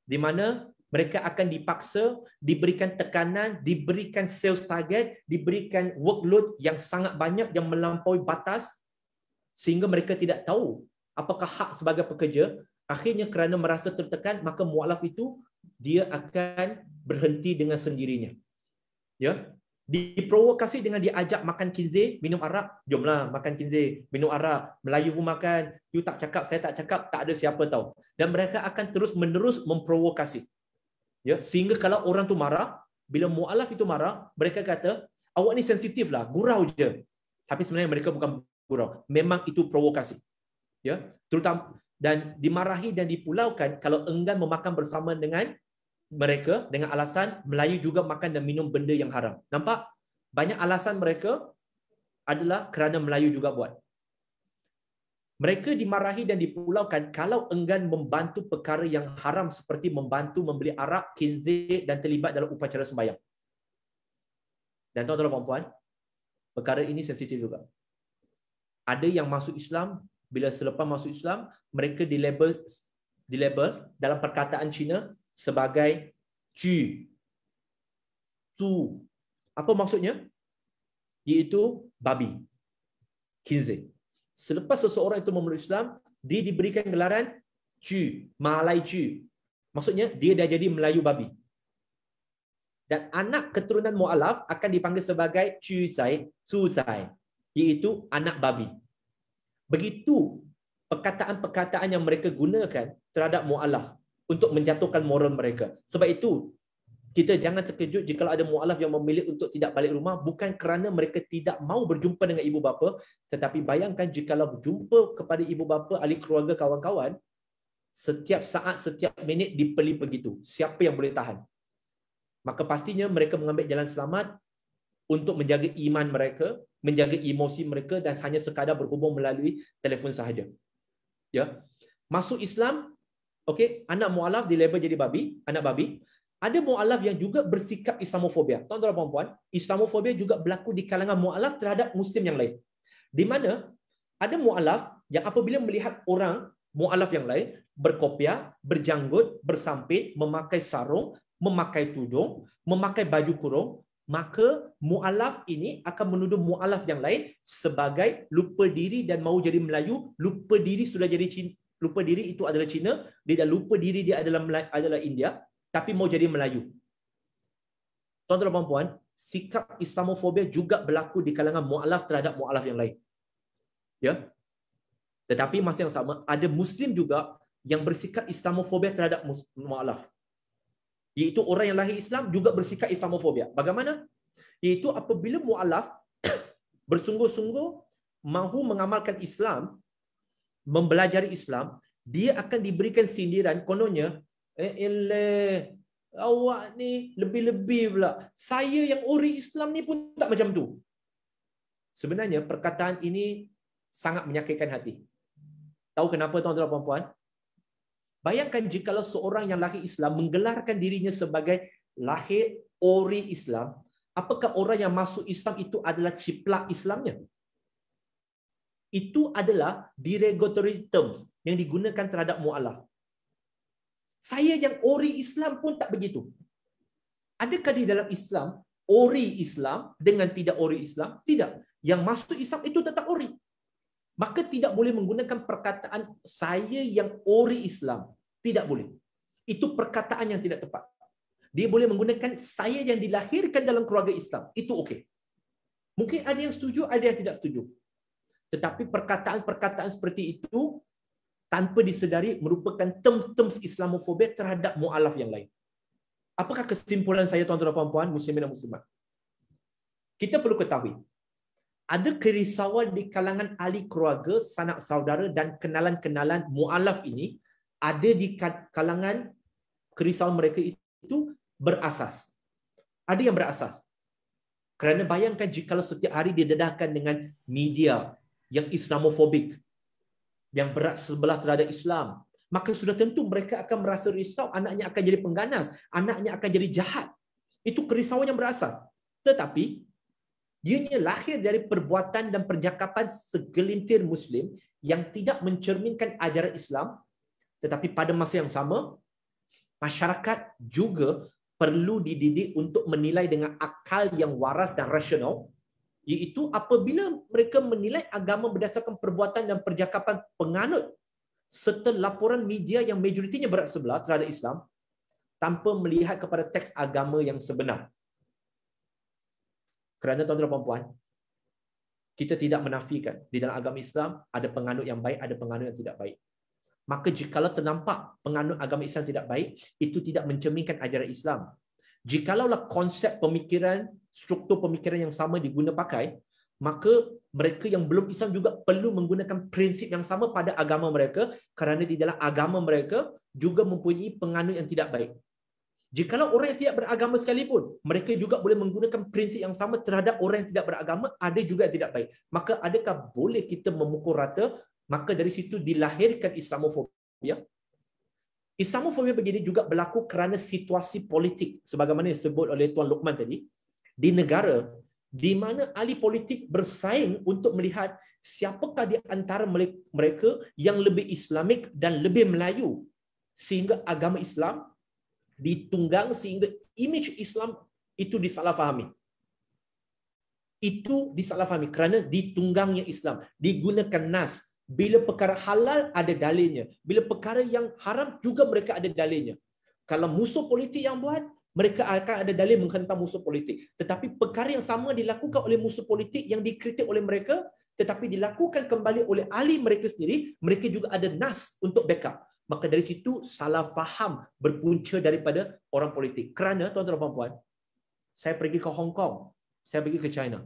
di mana mereka akan dipaksa diberikan tekanan diberikan sales target diberikan workload yang sangat banyak yang melampaui batas sehingga mereka tidak tahu apakah hak sebagai pekerja akhirnya kerana merasa tertekan maka mualaf itu dia akan berhenti dengan sendirinya ya diprovokasi dengan diajak makan kinze, minum arak, jomlah makan kinze, minum arak, Melayu pun makan, you tak cakap, saya tak cakap, tak ada siapa tahu. Dan mereka akan terus menerus memprovokasi. Ya, sehingga kalau orang tu marah, bila mualaf itu marah, mereka kata, awak ni sensitif lah, gurau je. Tapi sebenarnya mereka bukan gurau. Memang itu provokasi. Ya, terutama dan dimarahi dan dipulaukan kalau enggan memakan bersama dengan mereka dengan alasan Melayu juga makan dan minum benda yang haram. Nampak? Banyak alasan mereka adalah kerana Melayu juga buat. Mereka dimarahi dan dipulaukan kalau enggan membantu perkara yang haram seperti membantu membeli arak, kinzik dan terlibat dalam upacara sembahyang. Dan tuan-tuan dan puan, perkara ini sensitif juga. Ada yang masuk Islam, bila selepas masuk Islam, mereka dilabel, dilabel dalam perkataan Cina sebagai ju zu apa maksudnya iaitu babi kinzi selepas seseorang itu memeluk Islam dia diberikan gelaran ju malai ju maksudnya dia dah jadi Melayu babi dan anak keturunan mualaf akan dipanggil sebagai ju zai zu zai iaitu anak babi begitu perkataan-perkataan yang mereka gunakan terhadap mualaf untuk menjatuhkan moral mereka. Sebab itu, kita jangan terkejut jika ada mu'alaf yang memilih untuk tidak balik rumah bukan kerana mereka tidak mau berjumpa dengan ibu bapa, tetapi bayangkan jika berjumpa kepada ibu bapa, ahli keluarga, kawan-kawan, setiap saat, setiap minit dipeli begitu. Siapa yang boleh tahan? Maka pastinya mereka mengambil jalan selamat untuk menjaga iman mereka, menjaga emosi mereka dan hanya sekadar berhubung melalui telefon sahaja. Ya. Masuk Islam Okey, anak mualaf dilabel jadi babi, anak babi. Ada mualaf yang juga bersikap islamofobia. Tuan-tuan dan puan-puan, islamofobia juga berlaku di kalangan mualaf terhadap muslim yang lain. Di mana ada mualaf yang apabila melihat orang mualaf yang lain berkopiah, berjanggut, bersampit, memakai sarung, memakai tudung, memakai baju kurung, maka mualaf ini akan menuduh mualaf yang lain sebagai lupa diri dan mau jadi Melayu, lupa diri sudah jadi lupa diri itu adalah Cina, dia dah lupa diri dia adalah adalah India, tapi mau jadi Melayu. Tuan-tuan dan puan sikap islamofobia juga berlaku di kalangan mu'alaf terhadap mu'alaf yang lain. Ya. Tetapi masa yang sama, ada Muslim juga yang bersikap islamofobia terhadap mu'alaf. Iaitu orang yang lahir Islam juga bersikap islamofobia. Bagaimana? Iaitu apabila mu'alaf (coughs) bersungguh-sungguh mahu mengamalkan Islam mempelajari Islam, dia akan diberikan sindiran kononnya eh ele awak ni lebih-lebih pula. Saya yang ori Islam ni pun tak macam tu. Sebenarnya perkataan ini sangat menyakitkan hati. Tahu kenapa tuan-tuan dan puan-puan? Bayangkan jika seorang yang lahir Islam menggelarkan dirinya sebagai lahir ori Islam, apakah orang yang masuk Islam itu adalah ciplak Islamnya? itu adalah deregulatory terms yang digunakan terhadap mu'alaf. Saya yang ori Islam pun tak begitu. Adakah di dalam Islam, ori Islam dengan tidak ori Islam? Tidak. Yang masuk Islam itu tetap ori. Maka tidak boleh menggunakan perkataan saya yang ori Islam. Tidak boleh. Itu perkataan yang tidak tepat. Dia boleh menggunakan saya yang dilahirkan dalam keluarga Islam. Itu okey. Mungkin ada yang setuju, ada yang tidak setuju. Tetapi perkataan-perkataan seperti itu tanpa disedari merupakan terms-terms Islamofobia terhadap mu'alaf yang lain. Apakah kesimpulan saya tuan-tuan dan puan-puan, muslimin dan muslimat? Kita perlu ketahui, ada kerisauan di kalangan ahli keluarga, sanak saudara dan kenalan-kenalan mu'alaf ini ada di kalangan kerisauan mereka itu berasas. Ada yang berasas. Kerana bayangkan jika setiap hari didedahkan dengan media, yang islamofobik yang berat sebelah terhadap Islam maka sudah tentu mereka akan merasa risau anaknya akan jadi pengganas anaknya akan jadi jahat itu kerisauan yang berasas tetapi dia lahir dari perbuatan dan percakapan segelintir muslim yang tidak mencerminkan ajaran Islam tetapi pada masa yang sama masyarakat juga perlu dididik untuk menilai dengan akal yang waras dan rasional iaitu apabila mereka menilai agama berdasarkan perbuatan dan perjakapan penganut serta laporan media yang majoritinya berat sebelah terhadap Islam tanpa melihat kepada teks agama yang sebenar. Kerana tuan-tuan dan puan kita tidak menafikan di dalam agama Islam ada penganut yang baik, ada penganut yang tidak baik. Maka jika terlampak penganut agama Islam tidak baik, itu tidak mencerminkan ajaran Islam jikalaulah konsep pemikiran, struktur pemikiran yang sama diguna pakai, maka mereka yang belum Islam juga perlu menggunakan prinsip yang sama pada agama mereka kerana di dalam agama mereka juga mempunyai penganut yang tidak baik. Jikalau orang yang tidak beragama sekalipun, mereka juga boleh menggunakan prinsip yang sama terhadap orang yang tidak beragama, ada juga yang tidak baik. Maka adakah boleh kita memukul rata, maka dari situ dilahirkan Islamofobia? Islamofobia begini juga berlaku kerana situasi politik sebagaimana disebut oleh Tuan Luqman tadi di negara di mana ahli politik bersaing untuk melihat siapakah di antara mereka yang lebih islamik dan lebih Melayu sehingga agama Islam ditunggang sehingga imej Islam itu disalahfahami. Itu disalahfahami kerana ditunggangnya Islam, digunakan nas, bila perkara halal ada dalilnya bila perkara yang haram juga mereka ada dalilnya kalau musuh politik yang buat mereka akan ada dalil menghentam musuh politik tetapi perkara yang sama dilakukan oleh musuh politik yang dikritik oleh mereka tetapi dilakukan kembali oleh ahli mereka sendiri mereka juga ada nas untuk backup maka dari situ salah faham berpunca daripada orang politik kerana tuan-tuan dan puan saya pergi ke Hong Kong saya pergi ke China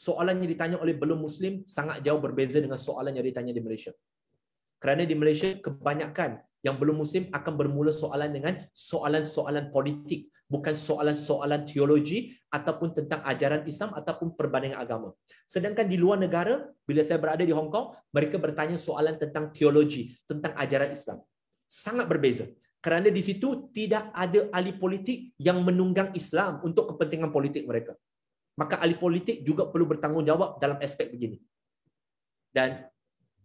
soalan yang ditanya oleh belum Muslim sangat jauh berbeza dengan soalan yang ditanya di Malaysia. Kerana di Malaysia, kebanyakan yang belum Muslim akan bermula soalan dengan soalan-soalan politik, bukan soalan-soalan teologi ataupun tentang ajaran Islam ataupun perbandingan agama. Sedangkan di luar negara, bila saya berada di Hong Kong, mereka bertanya soalan tentang teologi, tentang ajaran Islam. Sangat berbeza. Kerana di situ tidak ada ahli politik yang menunggang Islam untuk kepentingan politik mereka maka ahli politik juga perlu bertanggungjawab dalam aspek begini. Dan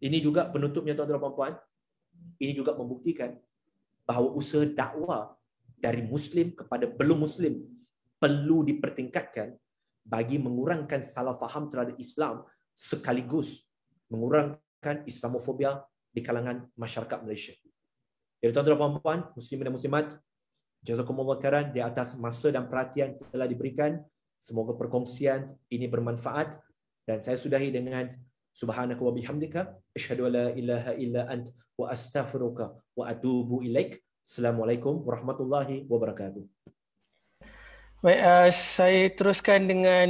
ini juga penutupnya tuan-tuan dan puan ini juga membuktikan bahawa usaha dakwah dari Muslim kepada belum Muslim perlu dipertingkatkan bagi mengurangkan salah faham terhadap Islam sekaligus mengurangkan Islamofobia di kalangan masyarakat Malaysia. Jadi tuan-tuan dan puan-puan, muslimin dan muslimat, jazakumullah karan di atas masa dan perhatian telah diberikan. Semoga perkongsian ini bermanfaat dan saya sudahi dengan subhanaka wa bihamdika asyhadu an ilaha illa ant wa astaghfiruka wa atubu ilaik. Assalamualaikum warahmatullahi wabarakatuh. Baik, uh, saya teruskan dengan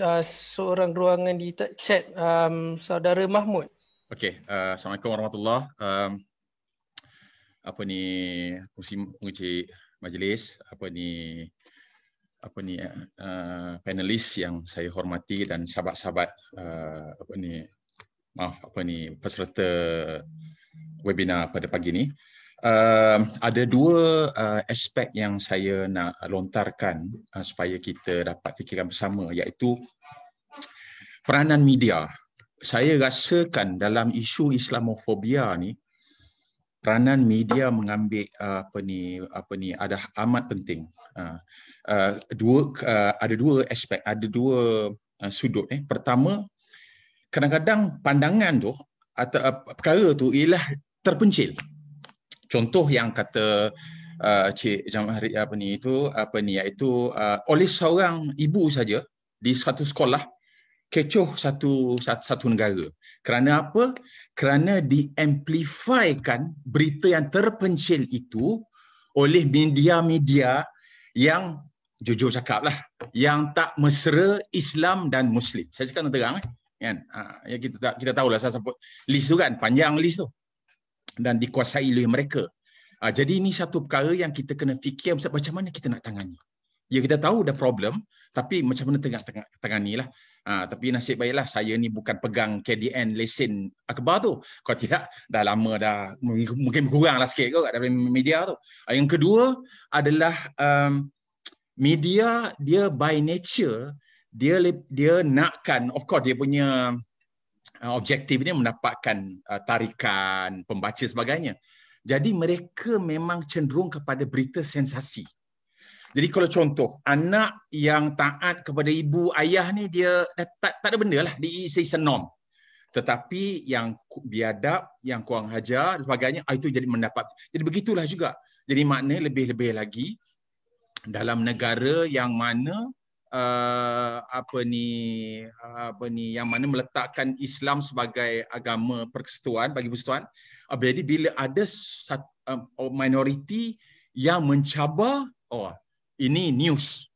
uh, seorang ruangan di chat um, saudara Mahmud. Okey, uh, assalamualaikum warahmatullahi. Um, apa ni kursi pengecik majlis apa ni apa ni uh, panelis yang saya hormati dan sahabat-sahabat uh, apa ni maaf apa ni peserta webinar pada pagi ini uh, ada dua uh, aspek yang saya nak lontarkan uh, supaya kita dapat fikirkan bersama iaitu peranan media saya rasakan dalam isu islamofobia ni peranan media mengambil uh, apa ni apa ni ada amat penting. Uh, uh, dua ada dua aspek, ada dua sudut eh. Pertama kadang-kadang pandangan tu atau perkara tu ialah terpencil. Contoh yang kata Cik Jamhari apa ni itu apa ni iaitu oleh seorang ibu saja di satu sekolah kecoh satu satu negara. Kerana apa? Kerana diamplifikan berita yang terpencil itu oleh media-media yang jujur cakap lah, yang tak mesra Islam dan Muslim. Saya cakap terang. Eh? Kan? Ha, ya, kita, tak, kita lah saya sebut list tu kan, panjang list tu. Dan dikuasai oleh mereka. Ha, jadi ini satu perkara yang kita kena fikir macam mana kita nak tangani. Ya kita tahu dah problem, tapi macam mana tengah-tengah tangani lah. Ha, tapi nasib baiklah saya ni bukan pegang KDN lesen akhbar tu. Kalau tidak dah lama dah mungkin kuranglah sikit kot dari media tu. Ha, yang kedua adalah um, media dia by nature dia dia nakkan of course dia punya uh, objektif dia mendapatkan uh, tarikan pembaca sebagainya. Jadi mereka memang cenderung kepada berita sensasi. Jadi kalau contoh anak yang taat kepada ibu ayah ni dia tak, tak ada benda lah. Dia is a Tetapi yang biadab, yang kurang hajar dan sebagainya ah, itu jadi mendapat. Jadi begitulah juga. Jadi makna lebih-lebih lagi dalam negara yang mana uh, apa ni ah, apa ni yang mana meletakkan Islam sebagai agama persekutuan bagi persekutuan uh, jadi bila ada satu uh, minoriti yang mencabar oh ini news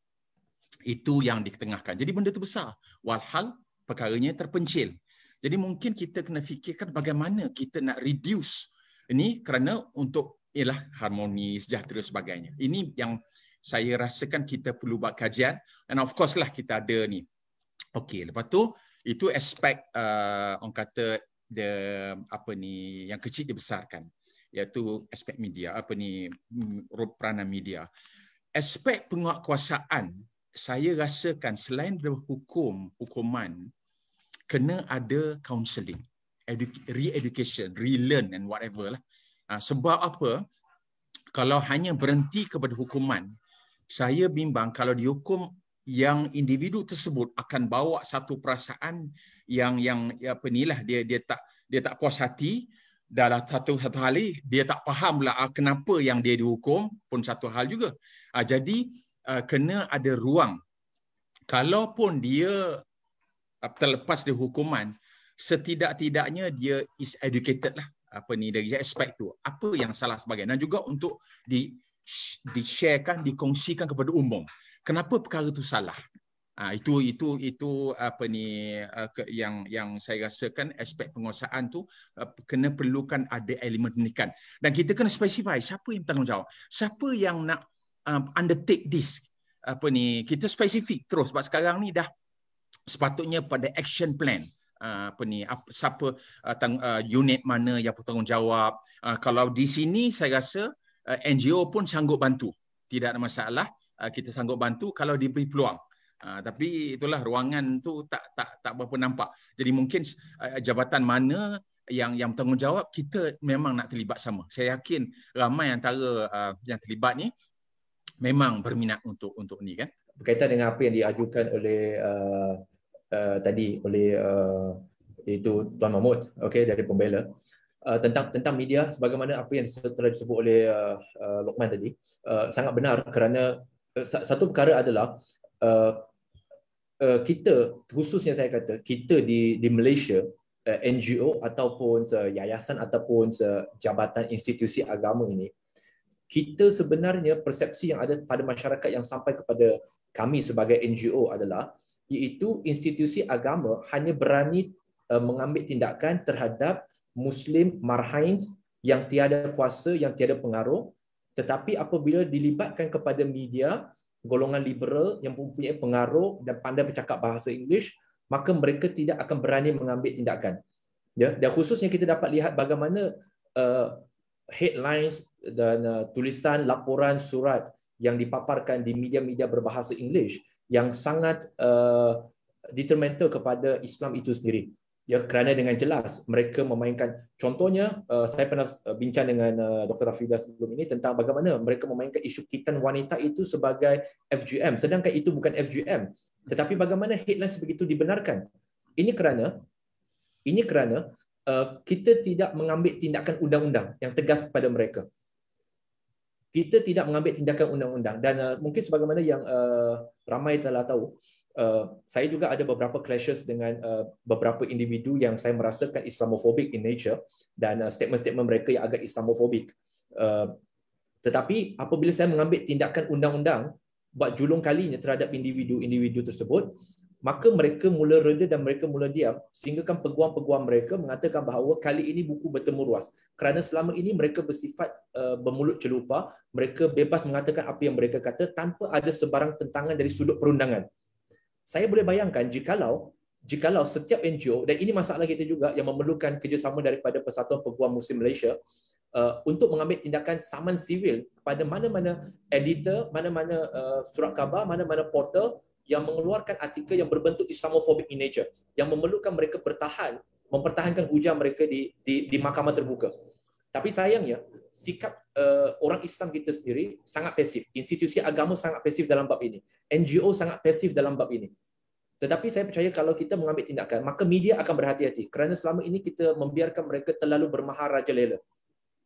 itu yang diketengahkan. Jadi benda tu besar. Walhal perkaranya terpencil. Jadi mungkin kita kena fikirkan bagaimana kita nak reduce ini kerana untuk ialah harmoni, sejahtera sebagainya. Ini yang saya rasakan kita perlu buat kajian and of course lah kita ada ni. Okey, lepas tu itu aspek uh, orang kata the apa ni yang kecil dibesarkan iaitu aspek media apa ni peranan media aspek penguatkuasaan saya rasakan selain daripada hukum hukuman kena ada counselling, re-education relearn and whatever lah ha, sebab apa kalau hanya berhenti kepada hukuman saya bimbang kalau dihukum yang individu tersebut akan bawa satu perasaan yang yang apa nilah dia dia tak dia tak puas hati dalam satu satu hal dia tak faham lah ah, kenapa yang dia dihukum pun satu hal juga. Ah, jadi ah, kena ada ruang. Kalaupun dia terlepas dari hukuman, setidak-tidaknya dia is educated lah apa ni dari aspek tu. Apa yang salah sebagainya. Dan juga untuk di di-sharekan, dikongsikan kepada umum. Kenapa perkara tu salah? Uh, itu itu itu apa ni uh, ke, yang yang saya rasakan aspek penguasaan tu uh, kena perlukan ada elemen pendidikan dan kita kena specify siapa yang bertanggungjawab siapa yang nak uh, undertake this apa ni kita spesifik terus sebab sekarang ni dah sepatutnya pada action plan uh, apa ni apa, siapa uh, tang, uh, unit mana yang bertanggungjawab uh, kalau di sini saya rasa uh, NGO pun sanggup bantu tidak ada masalah uh, kita sanggup bantu kalau diberi peluang Ah, tapi itulah ruangan tu tak tak tak berapa nampak. Jadi mungkin uh, jabatan mana yang yang tanggungjawab kita memang nak terlibat sama. Saya yakin ramai antara uh, yang terlibat ni memang berminat untuk untuk ni kan. Berkaitan dengan apa yang diajukan oleh uh, uh, tadi oleh uh, itu Tuan Mahmud okey dari pembela uh, tentang tentang media sebagaimana apa yang telah disebut oleh uh, uh, Lokman tadi uh, sangat benar kerana eh, satu perkara adalah Uh, uh, kita khususnya saya kata kita di di Malaysia uh, NGO ataupun uh, yayasan ataupun uh, jabatan institusi agama ini kita sebenarnya persepsi yang ada pada masyarakat yang sampai kepada kami sebagai NGO adalah iaitu institusi agama hanya berani uh, mengambil tindakan terhadap muslim marhain yang tiada kuasa yang tiada pengaruh tetapi apabila dilibatkan kepada media golongan liberal yang mempunyai pengaruh dan pandai bercakap bahasa Inggeris, maka mereka tidak akan berani mengambil tindakan. Ya, dan khususnya kita dapat lihat bagaimana uh, headlines dan uh, tulisan laporan surat yang dipaparkan di media-media berbahasa Inggeris yang sangat uh, detrimental kepada Islam itu sendiri ya kerana dengan jelas mereka memainkan contohnya uh, saya pernah uh, bincang dengan uh, Dr Rafida sebelum ini tentang bagaimana mereka memainkan isu kitan wanita itu sebagai FGM sedangkan itu bukan FGM tetapi bagaimana headline begitu dibenarkan ini kerana ini kerana kita tidak mengambil tindakan undang-undang yang tegas kepada mereka kita tidak mengambil tindakan undang-undang dan mungkin sebagaimana yang ramai telah tahu Eh, saya juga ada beberapa clashes dengan eh, beberapa individu yang saya merasakan Islamophobic in nature dan eh, statement-statement mereka yang agak Islamophobic. tetapi apabila saya mengambil tindakan undang-undang buat julung kalinya terhadap individu-individu tersebut, maka mereka mula reda dan mereka mula diam sehingga kan peguam-peguam mereka mengatakan bahawa kali ini buku bertemu ruas kerana selama ini mereka bersifat uh, bermulut celupa mereka bebas mengatakan apa yang mereka kata tanpa ada sebarang tentangan dari sudut perundangan saya boleh bayangkan jikalau jikalau setiap NGO dan ini masalah kita juga yang memerlukan kerjasama daripada Persatuan Peguam Muslim Malaysia uh, untuk mengambil tindakan saman sivil kepada mana-mana editor, mana-mana uh, surat khabar, mana-mana portal yang mengeluarkan artikel yang berbentuk islamophobic in nature yang memerlukan mereka bertahan mempertahankan hujah mereka di, di di mahkamah terbuka. Tapi sayangnya sikap uh, orang Islam kita sendiri sangat pasif. Institusi agama sangat pasif dalam bab ini. NGO sangat pasif dalam bab ini. Tetapi saya percaya kalau kita mengambil tindakan, maka media akan berhati-hati. Kerana selama ini kita membiarkan mereka terlalu bermahar raja lela.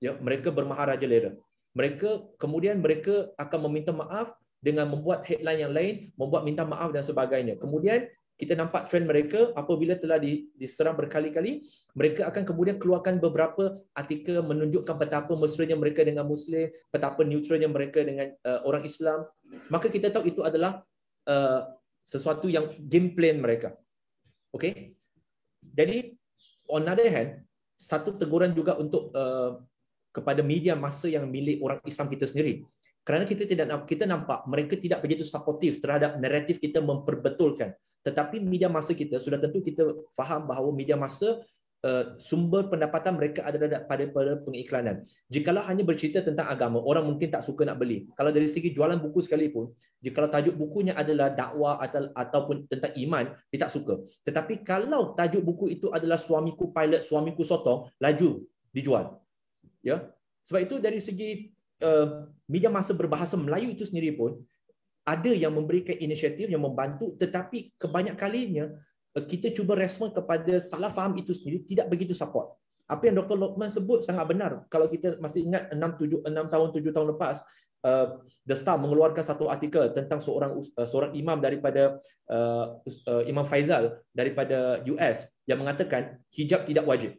Ya, mereka bermahar raja lela. Mereka kemudian mereka akan meminta maaf dengan membuat headline yang lain, membuat minta maaf dan sebagainya. Kemudian kita nampak trend mereka apabila telah diserang berkali-kali mereka akan kemudian keluarkan beberapa artikel menunjukkan betapa mesranya mereka dengan muslim betapa neutralnya mereka dengan uh, orang Islam maka kita tahu itu adalah uh, sesuatu yang game plan mereka okey jadi on the other hand satu teguran juga untuk uh, kepada media masa yang milik orang Islam kita sendiri kerana kita tidak kita nampak mereka tidak begitu supportive terhadap naratif kita memperbetulkan tetapi media masa kita sudah tentu kita faham bahawa media masa eh, sumber pendapatan mereka adalah pada pada pengiklanan jikalau hanya bercerita tentang agama orang mungkin tak suka nak beli kalau dari segi jualan buku sekalipun jikalau tajuk bukunya adalah dakwah atau ataupun tentang iman dia tak suka tetapi kalau tajuk buku itu adalah suamiku pilot suamiku sotong laju dijual ya sebab itu dari segi uh, media masa berbahasa Melayu itu sendiri pun ada yang memberikan inisiatif yang membantu tetapi kebanyak kalinya uh, kita cuba respon kepada salah faham itu sendiri tidak begitu support. Apa yang Dr. Lokman sebut sangat benar. Kalau kita masih ingat 6, 7, 6 tahun, 7 tahun lepas, uh, The Star mengeluarkan satu artikel tentang seorang uh, seorang imam daripada uh, Imam Faizal daripada US yang mengatakan hijab tidak wajib.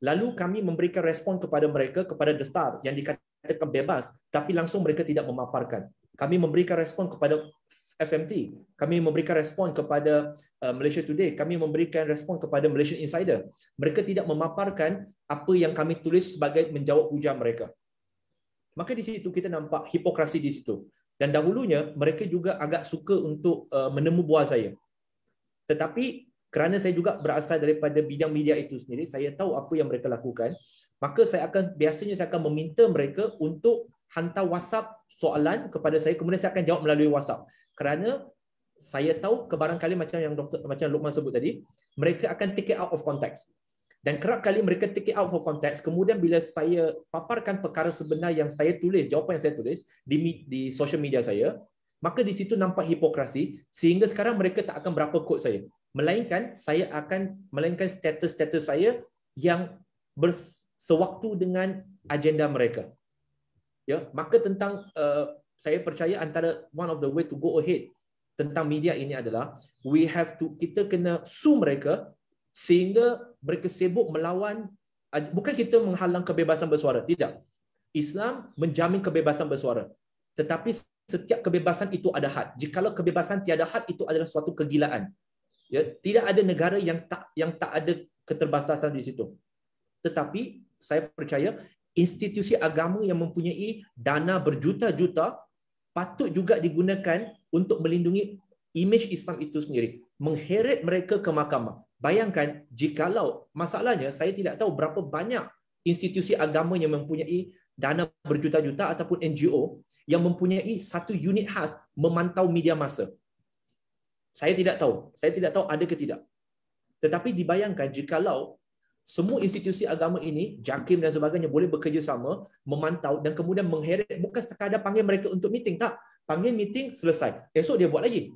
Lalu kami memberikan respon kepada mereka, kepada The Star yang dikatakan menyatakan bebas tapi langsung mereka tidak memaparkan kami memberikan respon kepada FMT kami memberikan respon kepada uh, Malaysia Today kami memberikan respon kepada Malaysia Insider mereka tidak memaparkan apa yang kami tulis sebagai menjawab hujah mereka maka di situ kita nampak hipokrasi di situ dan dahulunya mereka juga agak suka untuk uh, menemu buah saya tetapi kerana saya juga berasal daripada bidang media itu sendiri saya tahu apa yang mereka lakukan maka saya akan biasanya saya akan meminta mereka untuk hantar WhatsApp soalan kepada saya kemudian saya akan jawab melalui WhatsApp kerana saya tahu kebarangkali macam yang doktor macam Lukman sebut tadi mereka akan take it out of context dan kerap kali mereka take it out of context kemudian bila saya paparkan perkara sebenar yang saya tulis jawapan yang saya tulis di di social media saya maka di situ nampak hipokrasi sehingga sekarang mereka tak akan berapa kod saya melainkan saya akan melainkan status-status saya yang bersewaktu dengan agenda mereka. Ya, maka tentang uh, saya percaya antara one of the way to go ahead tentang media ini adalah we have to kita kena sue mereka sehingga mereka sibuk melawan bukan kita menghalang kebebasan bersuara tidak Islam menjamin kebebasan bersuara tetapi setiap kebebasan itu ada had jikalau kebebasan tiada had itu adalah suatu kegilaan Ya, tidak ada negara yang tak yang tak ada keterbatasan di situ. Tetapi saya percaya institusi agama yang mempunyai dana berjuta-juta patut juga digunakan untuk melindungi imej Islam itu sendiri. Mengheret mereka ke mahkamah. Bayangkan jikalau masalahnya saya tidak tahu berapa banyak institusi agama yang mempunyai dana berjuta-juta ataupun NGO yang mempunyai satu unit khas memantau media masa. Saya tidak tahu. Saya tidak tahu ada ke tidak. Tetapi dibayangkan jikalau semua institusi agama ini, JAKIM dan sebagainya boleh bekerjasama, memantau dan kemudian mengheret, bukan sekadar panggil mereka untuk meeting, tak. Panggil meeting, selesai. Esok dia buat lagi.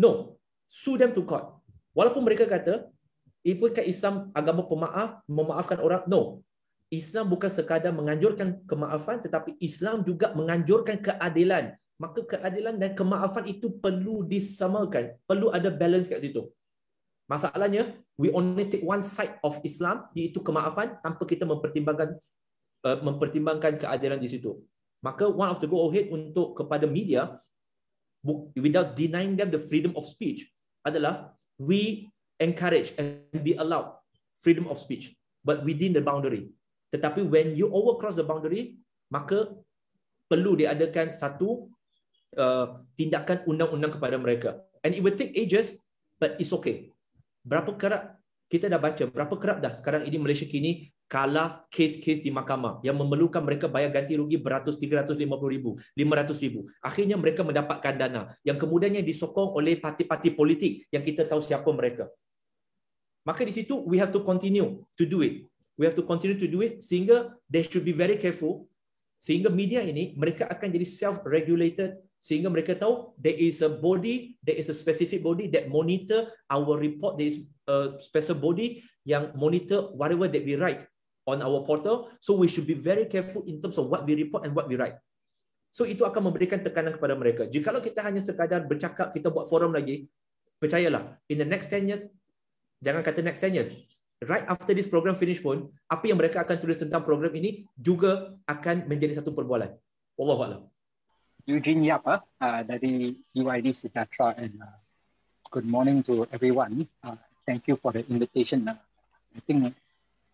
No. Sue them to court. Walaupun mereka kata, ikutkan Islam agama pemaaf, memaafkan orang. No. Islam bukan sekadar menganjurkan kemaafan, tetapi Islam juga menganjurkan keadilan maka keadilan dan kemaafan itu perlu disamakan. Perlu ada balance kat situ. Masalahnya, we only take one side of Islam, iaitu kemaafan, tanpa kita mempertimbangkan uh, mempertimbangkan keadilan di situ. Maka one of the go ahead untuk kepada media, without denying them the freedom of speech, adalah we encourage and we allow freedom of speech, but within the boundary. Tetapi when you overcross the boundary, maka perlu diadakan satu Uh, tindakan undang-undang kepada mereka. And it will take ages, but it's okay. Berapa kerap kita dah baca, berapa kerap dah sekarang ini Malaysia kini kalah kes-kes di mahkamah yang memerlukan mereka bayar ganti rugi beratus, tiga ratus, lima puluh ribu, lima ratus ribu. Akhirnya mereka mendapatkan dana yang kemudiannya disokong oleh parti-parti politik yang kita tahu siapa mereka. Maka di situ, we have to continue to do it. We have to continue to do it sehingga they should be very careful sehingga media ini mereka akan jadi self-regulated sehingga mereka tahu there is a body there is a specific body that monitor our report there is a special body yang monitor whatever that we write on our portal so we should be very careful in terms of what we report and what we write so itu akan memberikan tekanan kepada mereka jika kalau kita hanya sekadar bercakap kita buat forum lagi percayalah in the next 10 years jangan kata next 10 years right after this program finish pun apa yang mereka akan tulis tentang program ini juga akan menjadi satu perbualan wallahualam Eugene Yap uh, dari UID Sejahtera and uh, good morning to everyone. Uh, thank you for the invitation. Uh, I think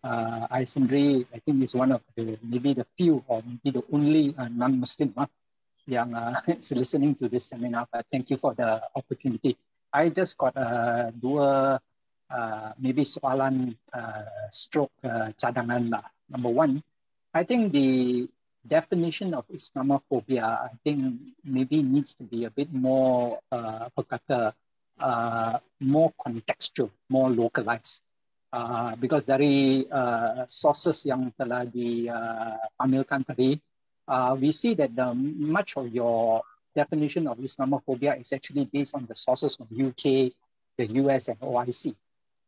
uh, I sendiri, I think is one of the, maybe the few or maybe the only uh, non-Muslim ah, uh, yang uh, is listening to this seminar. But thank you for the opportunity. I just got uh, dua uh, maybe soalan uh, stroke uh, cadangan. Uh, number one, I think the definition of Islamophobia, I think, maybe needs to be a bit more uh, uh more contextual, more localized. Uh, because dari uh, sources yang telah dipamerkan uh, tadi, uh, we see that the, um, much of your definition of Islamophobia is actually based on the sources from UK, the US, and OIC.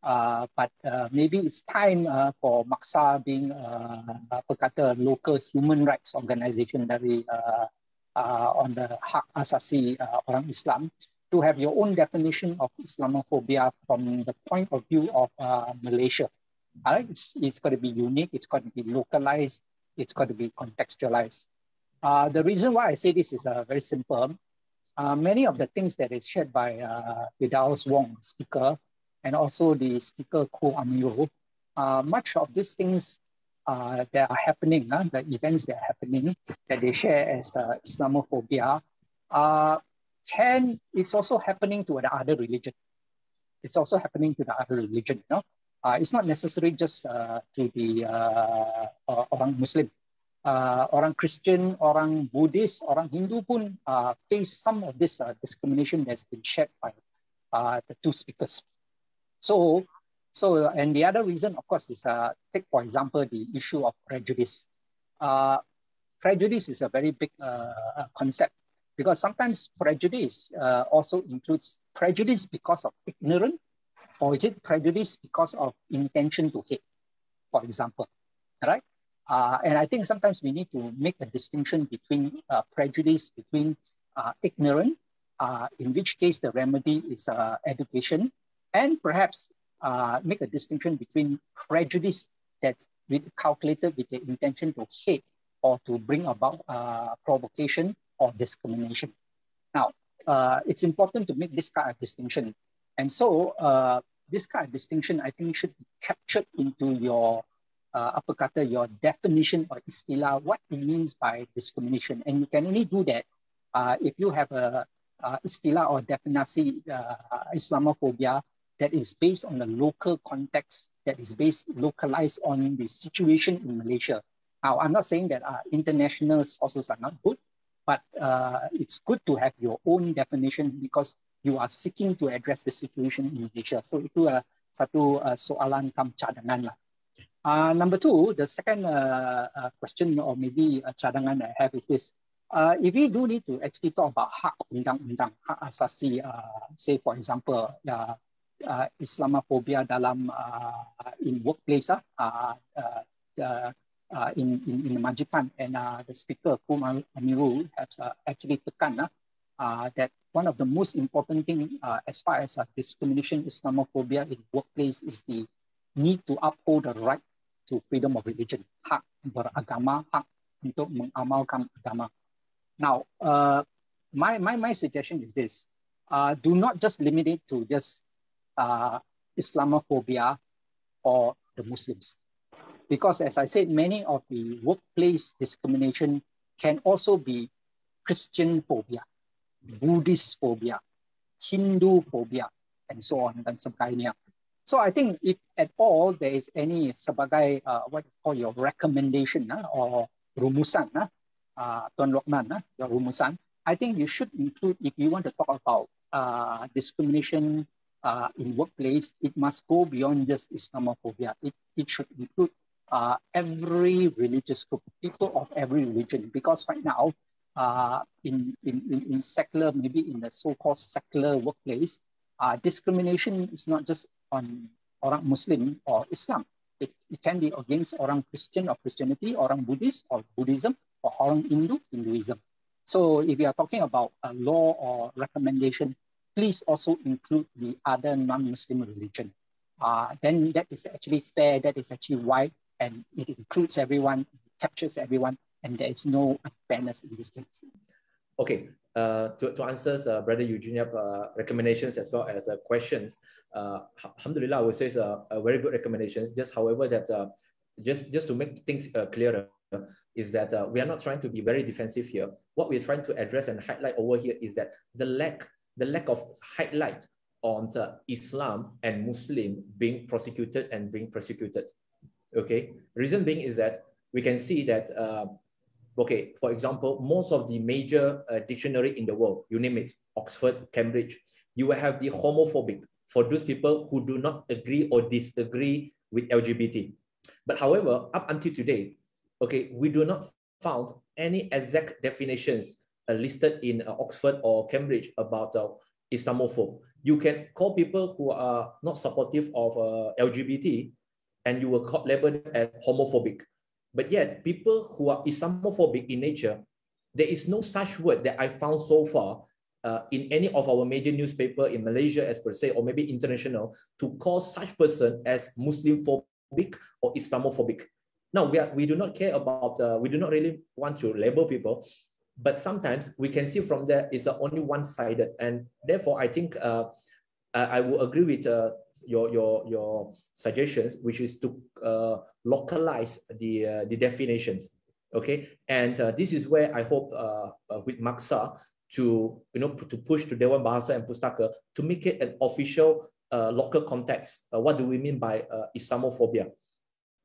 Uh, but uh, maybe it's time uh, for Maksa being uh, apa kata local human rights organization dari uh, uh, on the hak asasi uh, orang Islam to have your own definition of Islamophobia from the point of view of uh, Malaysia. All right? It's, it's got to be unique. It's got to be localized. It's got to be contextualized. Uh, the reason why I say this is uh, very simple. Uh, many of the things that is shared by uh, Fidaus Wong, speaker, and also the speaker Ko Amiro. Ah uh, much of these things uh, that are happening, uh, the events that are happening that they share as uh, Islamophobia, uh, can it's also happening to the other religion. It's also happening to the other religion. You know, uh, it's not necessary just uh, to the uh, orang Muslim. Uh, orang Christian, orang Buddhist, orang Hindu pun uh, face some of this uh, discrimination that's been shared by uh, the two speakers. So, so and the other reason, of course, is uh, take for example the issue of prejudice. Uh, prejudice is a very big uh, uh concept because sometimes prejudice uh, also includes prejudice because of ignorance, or is it prejudice because of intention to hate, for example, right? Uh, and I think sometimes we need to make a distinction between prejudice between ignorance, in which case the remedy is education, and perhaps uh, make a distinction between prejudice that's calculated with the intention to hate or to bring about uh, provocation or discrimination. Now, uh, it's important to make this kind of distinction. And so, uh, this kind of distinction, I think, should be captured into your uh, upper kata, your definition or istilah, what it means by discrimination. And you can only do that uh, if you have a uh, istilah or definasi, uh, Islamophobia, that is based on the local context, that is mm-hmm. based localized on the situation in Malaysia. Now, I'm not saying that uh, international sources are not good, but uh, it's good to have your own definition because you are seeking to address the situation in Malaysia. So itu uh, satu uh, soalan kam cadangan lah. Uh, number two, the second uh, uh, question or maybe a uh, cadangan I have is this. Uh, if we do need to actually talk about hak undang-undang, hak asasi, uh, say for example, uh, uh, Islamophobia dalam uh, in workplace ah uh, uh, uh, uh in in in the majikan and uh, the speaker Kumar Amirul has uh, actually tekan lah uh, that one of the most important thing uh, as far as uh, discrimination Islamophobia in workplace is the need to uphold the right to freedom of religion hak beragama hak untuk mengamalkan agama. Now, uh, my my my suggestion is this: uh, do not just limit it to just uh, Islamophobia or the Muslims. Because as I said, many of the workplace discrimination can also be Christian phobia, Buddhist phobia, Hindu phobia, and so on dan sebagainya. So I think if at all there is any sebagai uh, what you call your recommendation uh, or rumusan, uh, uh, Tuan Lokman, uh, your rumusan, I think you should include if you want to talk about uh, discrimination uh, in workplace, it must go beyond just Islamophobia. It, it should include uh, every religious group, people of every religion, because right now, uh, in, in, in, in secular, maybe in the so-called secular workplace, uh, discrimination is not just on orang Muslim or Islam. It, it can be against orang Christian or Christianity, orang Buddhist or Buddhism, or orang Hindu, Hinduism. So if you are talking about a law or recommendation, please also include the other non-Muslim religion. Uh, then that is actually fair, that is actually wide, and it includes everyone, it captures everyone, and there is no unfairness in this case. Okay, uh, to, to answer uh, Brother Eugenia's uh, recommendations as well as uh, questions, uh, Alhamdulillah, I would say it's a, a very good recommendations. Just however that, uh, just, just to make things clearer, is that we are not trying to be very defensive here. What we're trying to address and highlight over here is that the lack the lack of highlight on Islam and Muslim being prosecuted and being persecuted. Okay, reason being is that we can see that, uh, okay, for example, most of the major uh, dictionary in the world, you name it, Oxford, Cambridge, you will have the homophobic for those people who do not agree or disagree with LGBT. But however, up until today, okay, we do not found any exact definitions uh, listed in uh, Oxford or Cambridge about uh, Islamophobe. You can call people who are not supportive of uh, LGBT and you will were labeled as homophobic. But yet, people who are Islamophobic in nature, there is no such word that I found so far uh, in any of our major newspaper in Malaysia, as per se, or maybe international, to call such person as Muslim phobic or Islamophobic. Now we are, we do not care about uh, we do not really want to label people, but sometimes we can see from there it's only one-sided. And therefore, I think uh, I will agree with uh, your, your, your suggestions, which is to uh, localize the, uh, the definitions. Okay, and uh, this is where I hope uh, with Maxa to you know to push to Dewan Bahasa and Pustaka to make it an official local context. what do we mean by Islamophobia?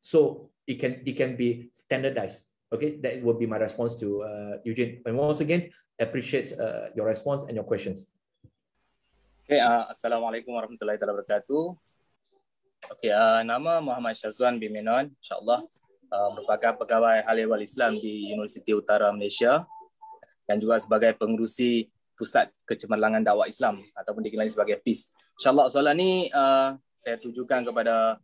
So it can it can be standardized Okay, that will be my response to uh, Eugene. And once again, appreciate uh, your response and your questions. Okay, uh, Assalamualaikum warahmatullahi wabarakatuh. Okay, uh, nama Muhammad Syazwan bin Minon, insyaAllah, uh, merupakan pegawai Halewal Islam di Universiti Utara Malaysia dan juga sebagai pengurusi Pusat Kecemerlangan Dakwah Islam ataupun dikenali sebagai PIS. InsyaAllah, soalan ini uh, saya tujukan kepada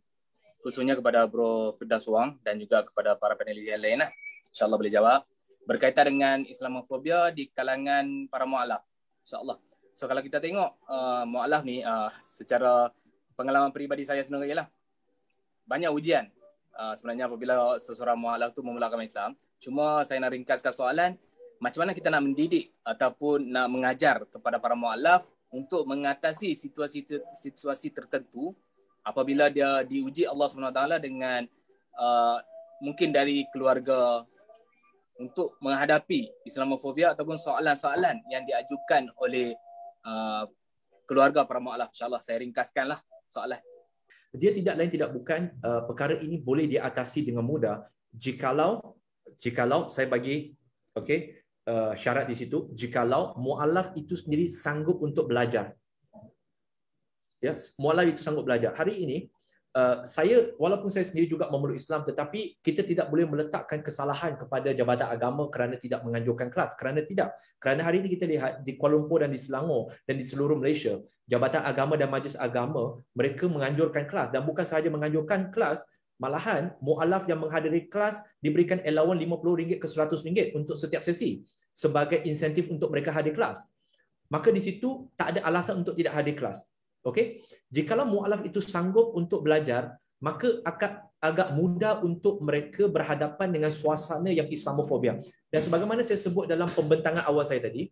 khususnya kepada Bro Firdaus Wang dan juga kepada para panelis yang lain. Lah. Uh insyaallah boleh jawab berkaitan dengan islamofobia di kalangan para mualaf insyaallah so kalau kita tengok uh, mualaf ni uh, secara pengalaman peribadi saya sendiri lah banyak ujian uh, sebenarnya apabila seseorang mualaf tu memulakan Islam cuma saya nak ringkaskan soalan macam mana kita nak mendidik ataupun nak mengajar kepada para mualaf untuk mengatasi situasi situasi tertentu apabila dia diuji Allah Subhanahu taala dengan uh, mungkin dari keluarga untuk menghadapi Islamofobia ataupun soalan-soalan yang diajukan oleh uh, keluarga para mu'alaf. InsyaAllah saya ringkaskanlah soalan. Dia tidak lain tidak bukan uh, perkara ini boleh diatasi dengan mudah jikalau jikalau saya bagi okay, uh, syarat di situ jikalau mu'alaf itu sendiri sanggup untuk belajar. Ya, yes, mu'alaf itu sanggup belajar. Hari ini Uh, saya walaupun saya sendiri juga memeluk Islam tetapi kita tidak boleh meletakkan kesalahan kepada jabatan agama kerana tidak menganjurkan kelas kerana tidak kerana hari ini kita lihat di Kuala Lumpur dan di Selangor dan di seluruh Malaysia jabatan agama dan majlis agama mereka menganjurkan kelas dan bukan sahaja menganjurkan kelas malahan mualaf yang menghadiri kelas diberikan allowan RM50 ke RM100 untuk setiap sesi sebagai insentif untuk mereka hadir kelas maka di situ tak ada alasan untuk tidak hadir kelas Okey. Jikalau mualaf itu sanggup untuk belajar, maka agak agak mudah untuk mereka berhadapan dengan suasana yang islamofobia. Dan sebagaimana saya sebut dalam pembentangan awal saya tadi,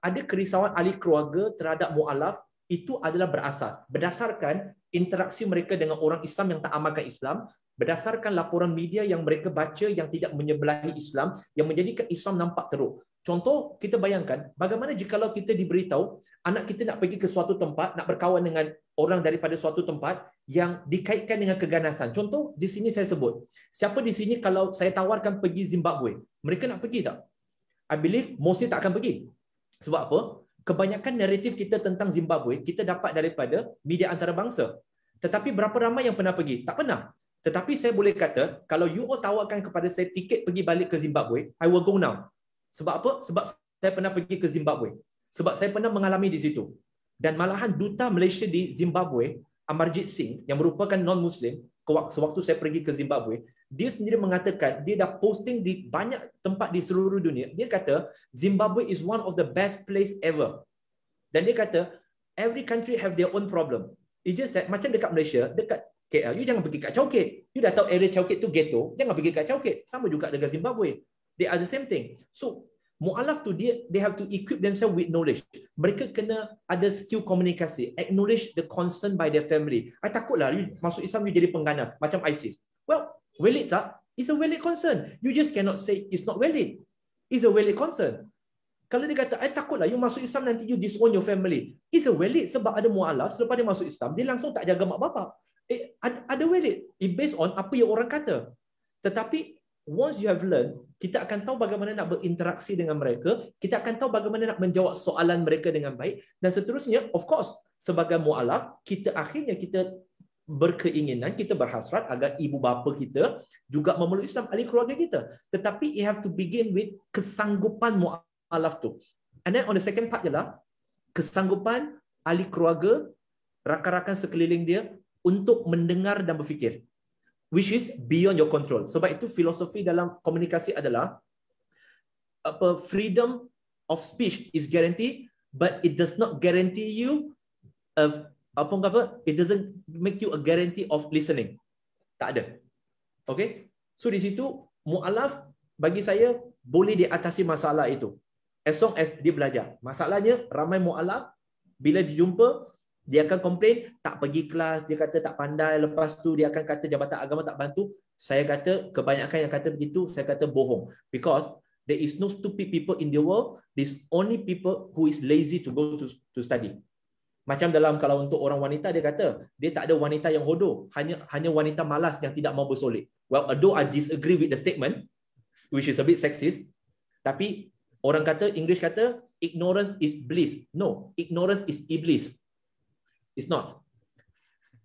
ada kerisauan ahli keluarga terhadap mualaf itu adalah berasas berdasarkan interaksi mereka dengan orang Islam yang tak amalkan Islam, berdasarkan laporan media yang mereka baca yang tidak menyebelahi Islam yang menjadikan Islam nampak teruk. Contoh, kita bayangkan bagaimana jika kalau kita diberitahu anak kita nak pergi ke suatu tempat, nak berkawan dengan orang daripada suatu tempat yang dikaitkan dengan keganasan. Contoh, di sini saya sebut. Siapa di sini kalau saya tawarkan pergi Zimbabwe? Mereka nak pergi tak? I believe mostly tak akan pergi. Sebab apa? Kebanyakan naratif kita tentang Zimbabwe, kita dapat daripada media antarabangsa. Tetapi berapa ramai yang pernah pergi? Tak pernah. Tetapi saya boleh kata, kalau you all tawarkan kepada saya tiket pergi balik ke Zimbabwe, I will go now. Sebab apa? Sebab saya pernah pergi ke Zimbabwe. Sebab saya pernah mengalami di situ. Dan malahan duta Malaysia di Zimbabwe, Amarjit Singh, yang merupakan non-Muslim, sewaktu saya pergi ke Zimbabwe, dia sendiri mengatakan, dia dah posting di banyak tempat di seluruh dunia. Dia kata, Zimbabwe is one of the best place ever. Dan dia kata, every country have their own problem. It just that, macam dekat Malaysia, dekat KL, you jangan pergi kat Chowkit. You dah tahu area Chowkit tu ghetto, jangan pergi kat Chowkit. Sama juga dengan Zimbabwe they are the same thing. So mu'alaf tu dia they have to equip themselves with knowledge. Mereka kena ada skill komunikasi, acknowledge the concern by their family. I takutlah you masuk Islam you jadi pengganas macam ISIS. Well, valid tak? It's a valid concern. You just cannot say it's not valid. It's a valid concern. Kalau dia kata, I takutlah you masuk Islam nanti you disown your family. It's a valid sebab ada mu'alaf selepas dia masuk Islam, dia langsung tak jaga mak bapak. Eh, ada valid. It based on apa yang orang kata. Tetapi once you have learned, kita akan tahu bagaimana nak berinteraksi dengan mereka, kita akan tahu bagaimana nak menjawab soalan mereka dengan baik, dan seterusnya, of course, sebagai mu'alaf, kita akhirnya kita berkeinginan, kita berhasrat agar ibu bapa kita juga memeluk Islam, ahli keluarga kita. Tetapi you have to begin with kesanggupan mu'alaf tu. And then on the second part ialah, kesanggupan ahli keluarga, rakan-rakan sekeliling dia untuk mendengar dan berfikir which is beyond your control. Sebab itu filosofi dalam komunikasi adalah apa freedom of speech is guaranteed but it does not guarantee you of apa apa it doesn't make you a guarantee of listening. Tak ada. Okay? So di situ mualaf bagi saya boleh diatasi masalah itu. As long as dia belajar. Masalahnya ramai mualaf bila dijumpa dia akan komplain tak pergi kelas dia kata tak pandai lepas tu dia akan kata jabatan agama tak bantu saya kata kebanyakan yang kata begitu saya kata bohong because there is no stupid people in the world There is only people who is lazy to go to to study macam dalam kalau untuk orang wanita dia kata dia tak ada wanita yang hodoh hanya hanya wanita malas yang tidak mau bersolek well although i disagree with the statement which is a bit sexist tapi orang kata english kata ignorance is bliss no ignorance is iblis It's not.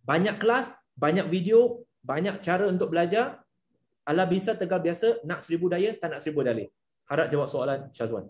Banyak kelas, banyak video, banyak cara untuk belajar. Ala bisa tegal biasa, nak seribu daya, tak nak seribu dalih. Harap jawab soalan Syazwan.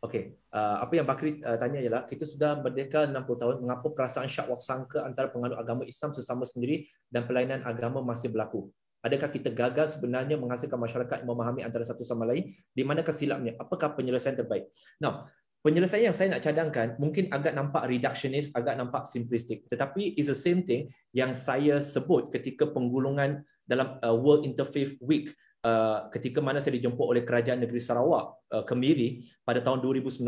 Okay, uh, apa yang Bakri uh, tanya ialah kita sudah merdeka 60 tahun, mengapa perasaan syak wak sangka antara penganut agama Islam sesama sendiri dan pelayanan agama masih berlaku? Adakah kita gagal sebenarnya menghasilkan masyarakat yang memahami antara satu sama lain? Di mana silapnya? Apakah penyelesaian terbaik? Now, penyelesaian yang saya nak cadangkan mungkin agak nampak reductionist, agak nampak simplistic. Tetapi is the same thing yang saya sebut ketika penggulungan dalam uh, World Interfaith Week uh, ketika mana saya dijemput oleh Kerajaan Negeri Sarawak, uh, Kemiri pada tahun 2019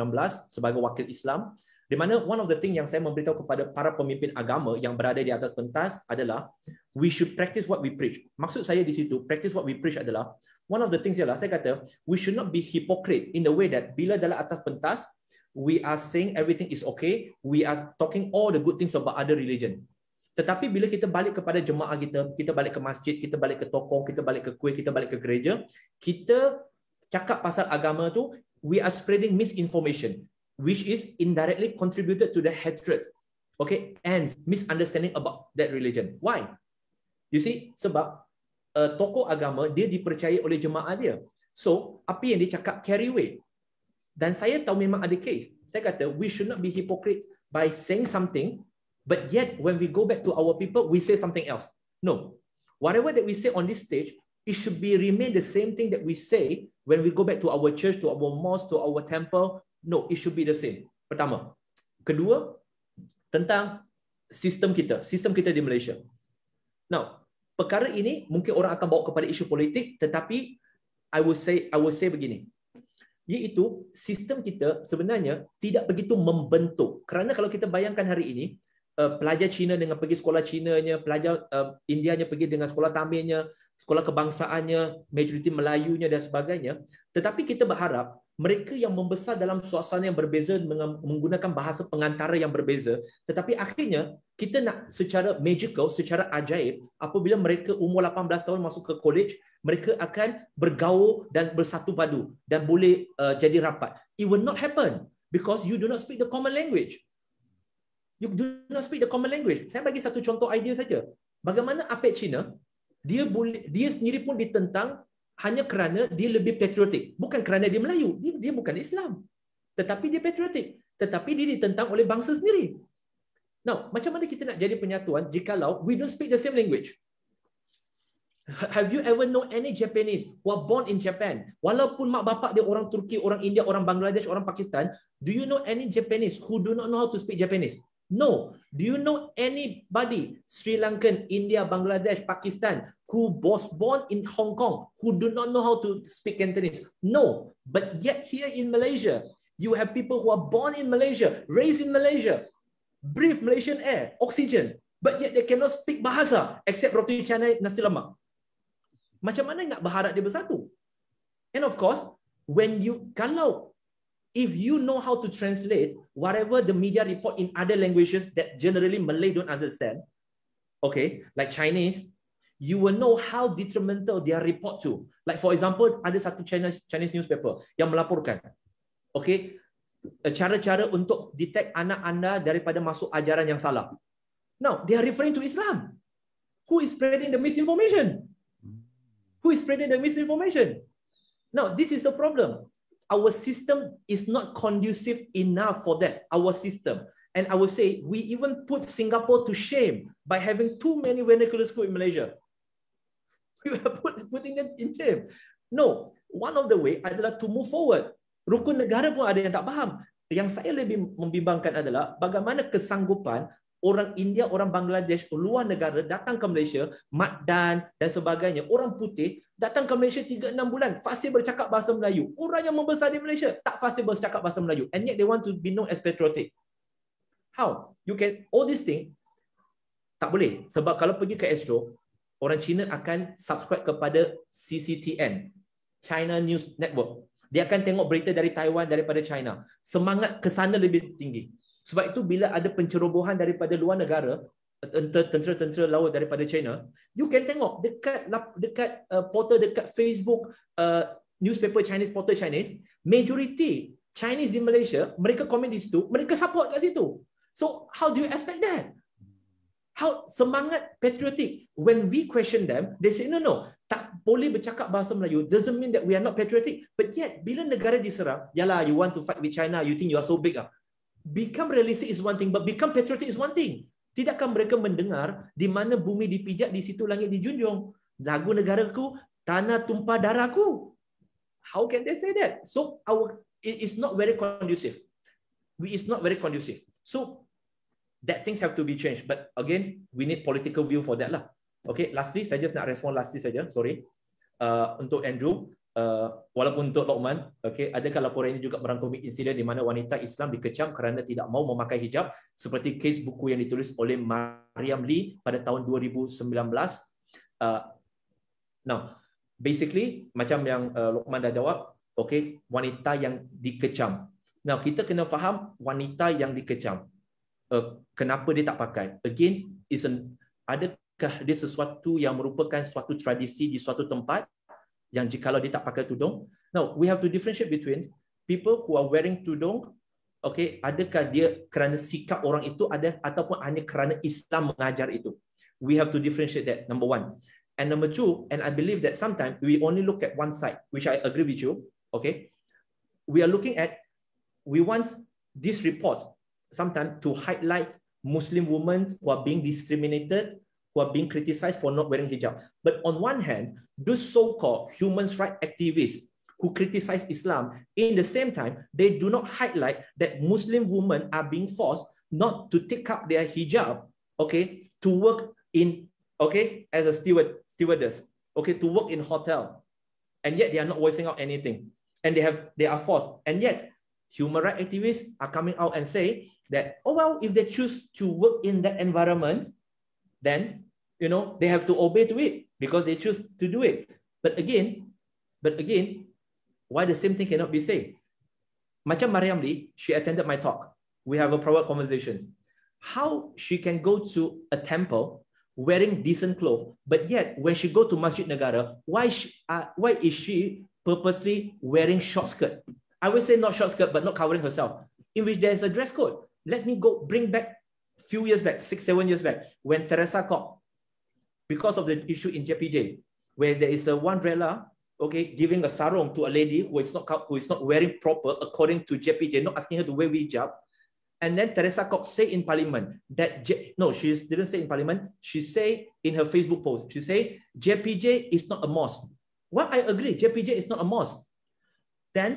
sebagai wakil Islam di mana one of the thing yang saya memberitahu kepada para pemimpin agama yang berada di atas pentas adalah we should practice what we preach. Maksud saya di situ practice what we preach adalah one of the things ialah saya kata we should not be hypocrite in the way that bila dalam atas pentas we are saying everything is okay. We are talking all the good things about other religion. Tetapi bila kita balik kepada jemaah kita, kita balik ke masjid, kita balik ke toko, kita balik ke kuih, kita balik ke gereja, kita cakap pasal agama tu, we are spreading misinformation, which is indirectly contributed to the hatred, okay, and misunderstanding about that religion. Why? You see, sebab uh, toko agama, dia dipercayai oleh jemaah dia. So, apa yang dia cakap carry weight dan saya tahu memang ada case. Saya kata we should not be hypocrite by saying something but yet when we go back to our people we say something else. No. Whatever that we say on this stage it should be remain the same thing that we say when we go back to our church to our mosque to our temple. No, it should be the same. Pertama. Kedua tentang sistem kita, sistem kita di Malaysia. Now, perkara ini mungkin orang akan bawa kepada isu politik tetapi I will say I will say begini iaitu sistem kita sebenarnya tidak begitu membentuk. Kerana kalau kita bayangkan hari ini, eh, pelajar Cina dengan pergi sekolah cina pelajar eh, india pergi dengan sekolah tamil sekolah kebangsaannya, majoriti Melayunya dan sebagainya. Tetapi kita berharap mereka yang membesar dalam suasana yang berbeza menggunakan bahasa pengantara yang berbeza tetapi akhirnya kita nak secara magical secara ajaib apabila mereka umur 18 tahun masuk ke college mereka akan bergaul dan bersatu padu dan boleh uh, jadi rapat it will not happen because you do not speak the common language you do not speak the common language saya bagi satu contoh idea saja bagaimana apek Cina dia boleh dia sendiri pun ditentang hanya kerana dia lebih patriotik. Bukan kerana dia Melayu. Dia, dia bukan Islam. Tetapi dia patriotik. Tetapi dia ditentang oleh bangsa sendiri. Now, macam mana kita nak jadi penyatuan Jika law, we don't speak the same language? Ha-, have you ever know any Japanese who are born in Japan? Walaupun mak bapak dia orang Turki, orang India, orang Bangladesh, orang Pakistan, do you know any Japanese who do not know how to speak Japanese? No. Do you know anybody, Sri Lankan, India, Bangladesh, Pakistan, who was born in Hong Kong, who do not know how to speak Cantonese? No. But yet here in Malaysia, you have people who are born in Malaysia, raised in Malaysia, breathe Malaysian air, oxygen, but yet they cannot speak bahasa except roti canai nasi lemak. Macam mana nak berharap dia bersatu? And of course, when you kalau if you know how to translate whatever the media report in other languages that generally Malay don't understand, okay, like Chinese, you will know how detrimental their report to. Like for example, ada satu Chinese Chinese newspaper yang melaporkan, okay, eh, cara-cara untuk detect anak anda daripada masuk ajaran yang salah. Now, they are referring to Islam. Who is spreading the misinformation? Who is spreading the misinformation? Now, this is the problem. our system is not conducive enough for that, our system. And I would say we even put Singapore to shame by having too many vernacular schools in Malaysia. (laughs) We are put, putting them in shame. No, one of the way adalah to move forward. Rukun negara pun ada yang tak faham. Yang saya lebih membimbangkan adalah bagaimana kesanggupan orang India, orang Bangladesh, luar negara datang ke Malaysia, Madan dan sebagainya, orang putih datang ke Malaysia 3 6 bulan fasih bercakap bahasa Melayu. Orang yang membesar di Malaysia tak fasih bercakap bahasa Melayu. And yet they want to be known as patriotic. How? You can all this thing tak boleh sebab kalau pergi ke Astro, orang Cina akan subscribe kepada CCTN, China News Network. Dia akan tengok berita dari Taiwan daripada China. Semangat ke sana lebih tinggi. Sebab itu bila ada pencerobohan daripada luar negara, tentera-tentera laut daripada China, you can tengok dekat dekat uh, portal dekat Facebook uh, newspaper Chinese portal Chinese, majority Chinese di Malaysia, mereka komen di situ, mereka support kat situ. So how do you expect that? How semangat patriotik? When we question them, they say no no, tak boleh bercakap bahasa Melayu doesn't mean that we are not patriotic. But yet bila negara diserang, yalah you want to fight with China, you think you are so big ah become realistic is one thing, but become patriotic is one thing. Tidakkah mereka mendengar di mana bumi dipijak, di situ langit dijunjung? Lagu negaraku, tanah tumpah darahku. How can they say that? So our it is not very conducive. We is not very conducive. So that things have to be changed. But again, we need political view for that lah. Okay, lastly, saya just nak respond lastly saja. Sorry. Uh, untuk Andrew, Uh, walaupun untuk Lokman, okay, adakah laporan ini juga merangkumi insiden di mana wanita Islam dikecam kerana tidak mahu memakai hijab seperti kes buku yang ditulis oleh Maryam Lee pada tahun 2019? Uh, eh, now, basically, macam yang uh, Lokman dah jawab, okay, wanita yang dikecam. Now, kita kena faham wanita yang dikecam. Uh, kenapa dia tak pakai? Again, is adakah dia sesuatu yang merupakan suatu tradisi di suatu tempat yang jika kalau dia tak pakai tudung. Now, we have to differentiate between people who are wearing tudung, okay, adakah dia kerana sikap orang itu ada ataupun hanya kerana Islam mengajar itu. We have to differentiate that, number one. And number two, and I believe that sometimes we only look at one side, which I agree with you, okay? We are looking at, we want this report sometimes to highlight Muslim women who are being discriminated who are being criticized for not wearing hijab. But on one hand, those so-called human rights activists who criticize Islam, in the same time, they do not highlight that Muslim women are being forced not to take up their hijab, okay, to work in, okay, as a steward, stewardess, okay, to work in hotel. And yet they are not voicing out anything. And they have they are forced. And yet human rights activists are coming out and say that, oh well, if they choose to work in that environment, then you know they have to obey to it because they choose to do it. But again, but again, why the same thing cannot be said? Macam maryam Lee, she attended my talk. We have a private conversations. How she can go to a temple wearing decent clothes, but yet when she go to Masjid Negara, why she, uh, why is she purposely wearing short skirt? I would say not short skirt, but not covering herself, in which there's a dress code. Let me go bring back few years back, six, seven years back, when Teresa Kok, because of the issue in JPJ, where there is a umbrella, okay, giving a sarong to a lady who is not who is not wearing proper according to JPJ, not asking her to wear hijab. And then Teresa Kok said in parliament that, J no, she didn't say in parliament, she said in her Facebook post, she said, JPJ is not a mosque. Well, I agree, JPJ is not a mosque. Then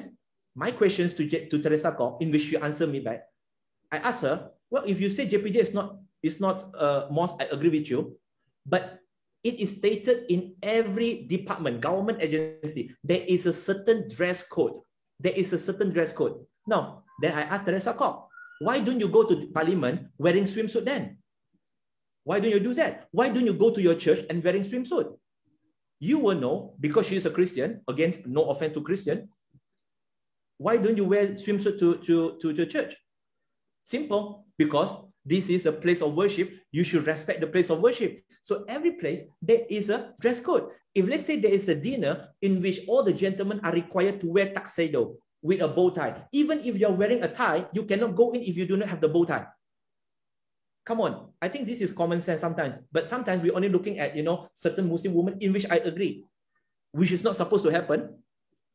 my questions to, J to Teresa Kok in which she answered me back, I asked her, well, if you say JPJ is not is not uh, most, I agree with you, but it is stated in every department, government agency, there is a certain dress code. There is a certain dress code. Now, then I asked Teresa Kok, why don't you go to parliament wearing swimsuit then? Why don't you do that? Why don't you go to your church and wearing swimsuit? You will know because she is a Christian. Again, no offense to Christian. Why don't you wear swimsuit to, to, to, to church? Simple, because this is a place of worship. You should respect the place of worship. So every place, there is a dress code. If let's say there is a dinner in which all the gentlemen are required to wear tuxedo with a bow tie, even if you're wearing a tie, you cannot go in if you do not have the bow tie. Come on, I think this is common sense sometimes, but sometimes we're only looking at, you know, certain Muslim women in which I agree, which is not supposed to happen,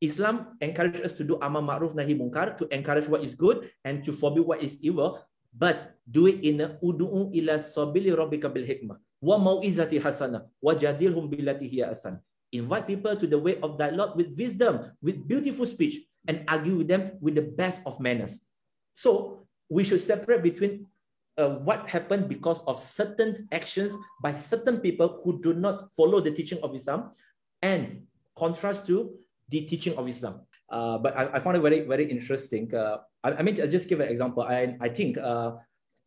Islam encourages us to do amal ma'ruf nahi munkar, to encourage what is good and to forbid what is evil, but do it in a udu'u ila sabili rabbika bil hikmah wa mau'izati hasana wa jadilhum billati hiya asan. Invite people to the way of dialogue with wisdom, with beautiful speech, and argue with them with the best of manners. So we should separate between uh, what happened because of certain actions by certain people who do not follow the teaching of Islam and contrast to the teaching of Islam. Uh, but I, I, found it very, very interesting. Uh, I, I, mean, I'll just give an example. I, I think uh,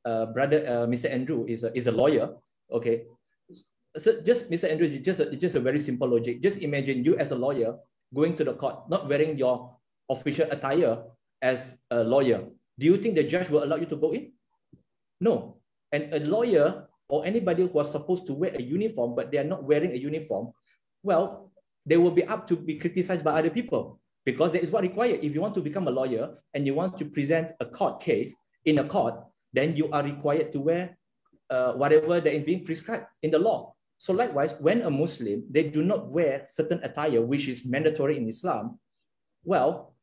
uh brother uh, Mr. Andrew is a, is a lawyer. Okay. So just Mr. Andrew, just a, just a very simple logic. Just imagine you as a lawyer going to the court, not wearing your official attire as a lawyer. Do you think the judge will allow you to go in? No. And a lawyer or anybody who was supposed to wear a uniform, but they are not wearing a uniform, well, they will be up to be criticized by other people because that is what required. If you want to become a lawyer and you want to present a court case in a court, then you are required to wear uh, whatever that is being prescribed in the law. So likewise, when a Muslim, they do not wear certain attire, which is mandatory in Islam, well,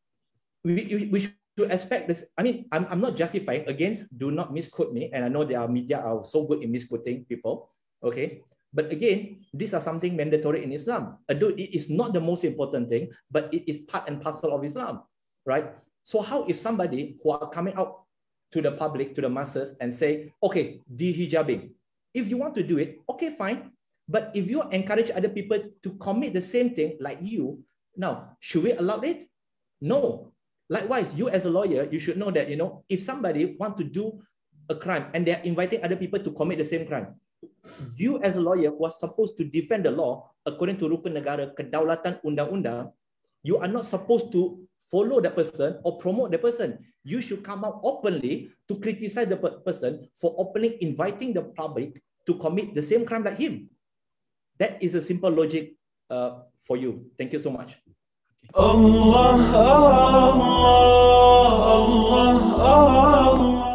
we, we should expect this. I mean, I'm, I'm not justifying, against, do not misquote me. And I know there are media are so good in misquoting people, okay? But again, these are something mandatory in Islam. Although it is not the most important thing, but it is part and parcel of Islam, right? So how is somebody who are coming out to the public, to the masses, and say, okay, dehijabbing. If you want to do it, okay, fine. But if you encourage other people to commit the same thing like you, now, should we allow it? No. Likewise, you as a lawyer, you should know that, you know, if somebody want to do a crime and they're inviting other people to commit the same crime, you as a lawyer who are supposed to defend the law according to rukun negara, kedaulatan undang-undang, you are not supposed to follow the person or promote the person. You should come out openly to criticize the person for openly inviting the public to commit the same crime like him. That is a simple logic uh, for you. Thank you so much. Allah, Allah, Allah,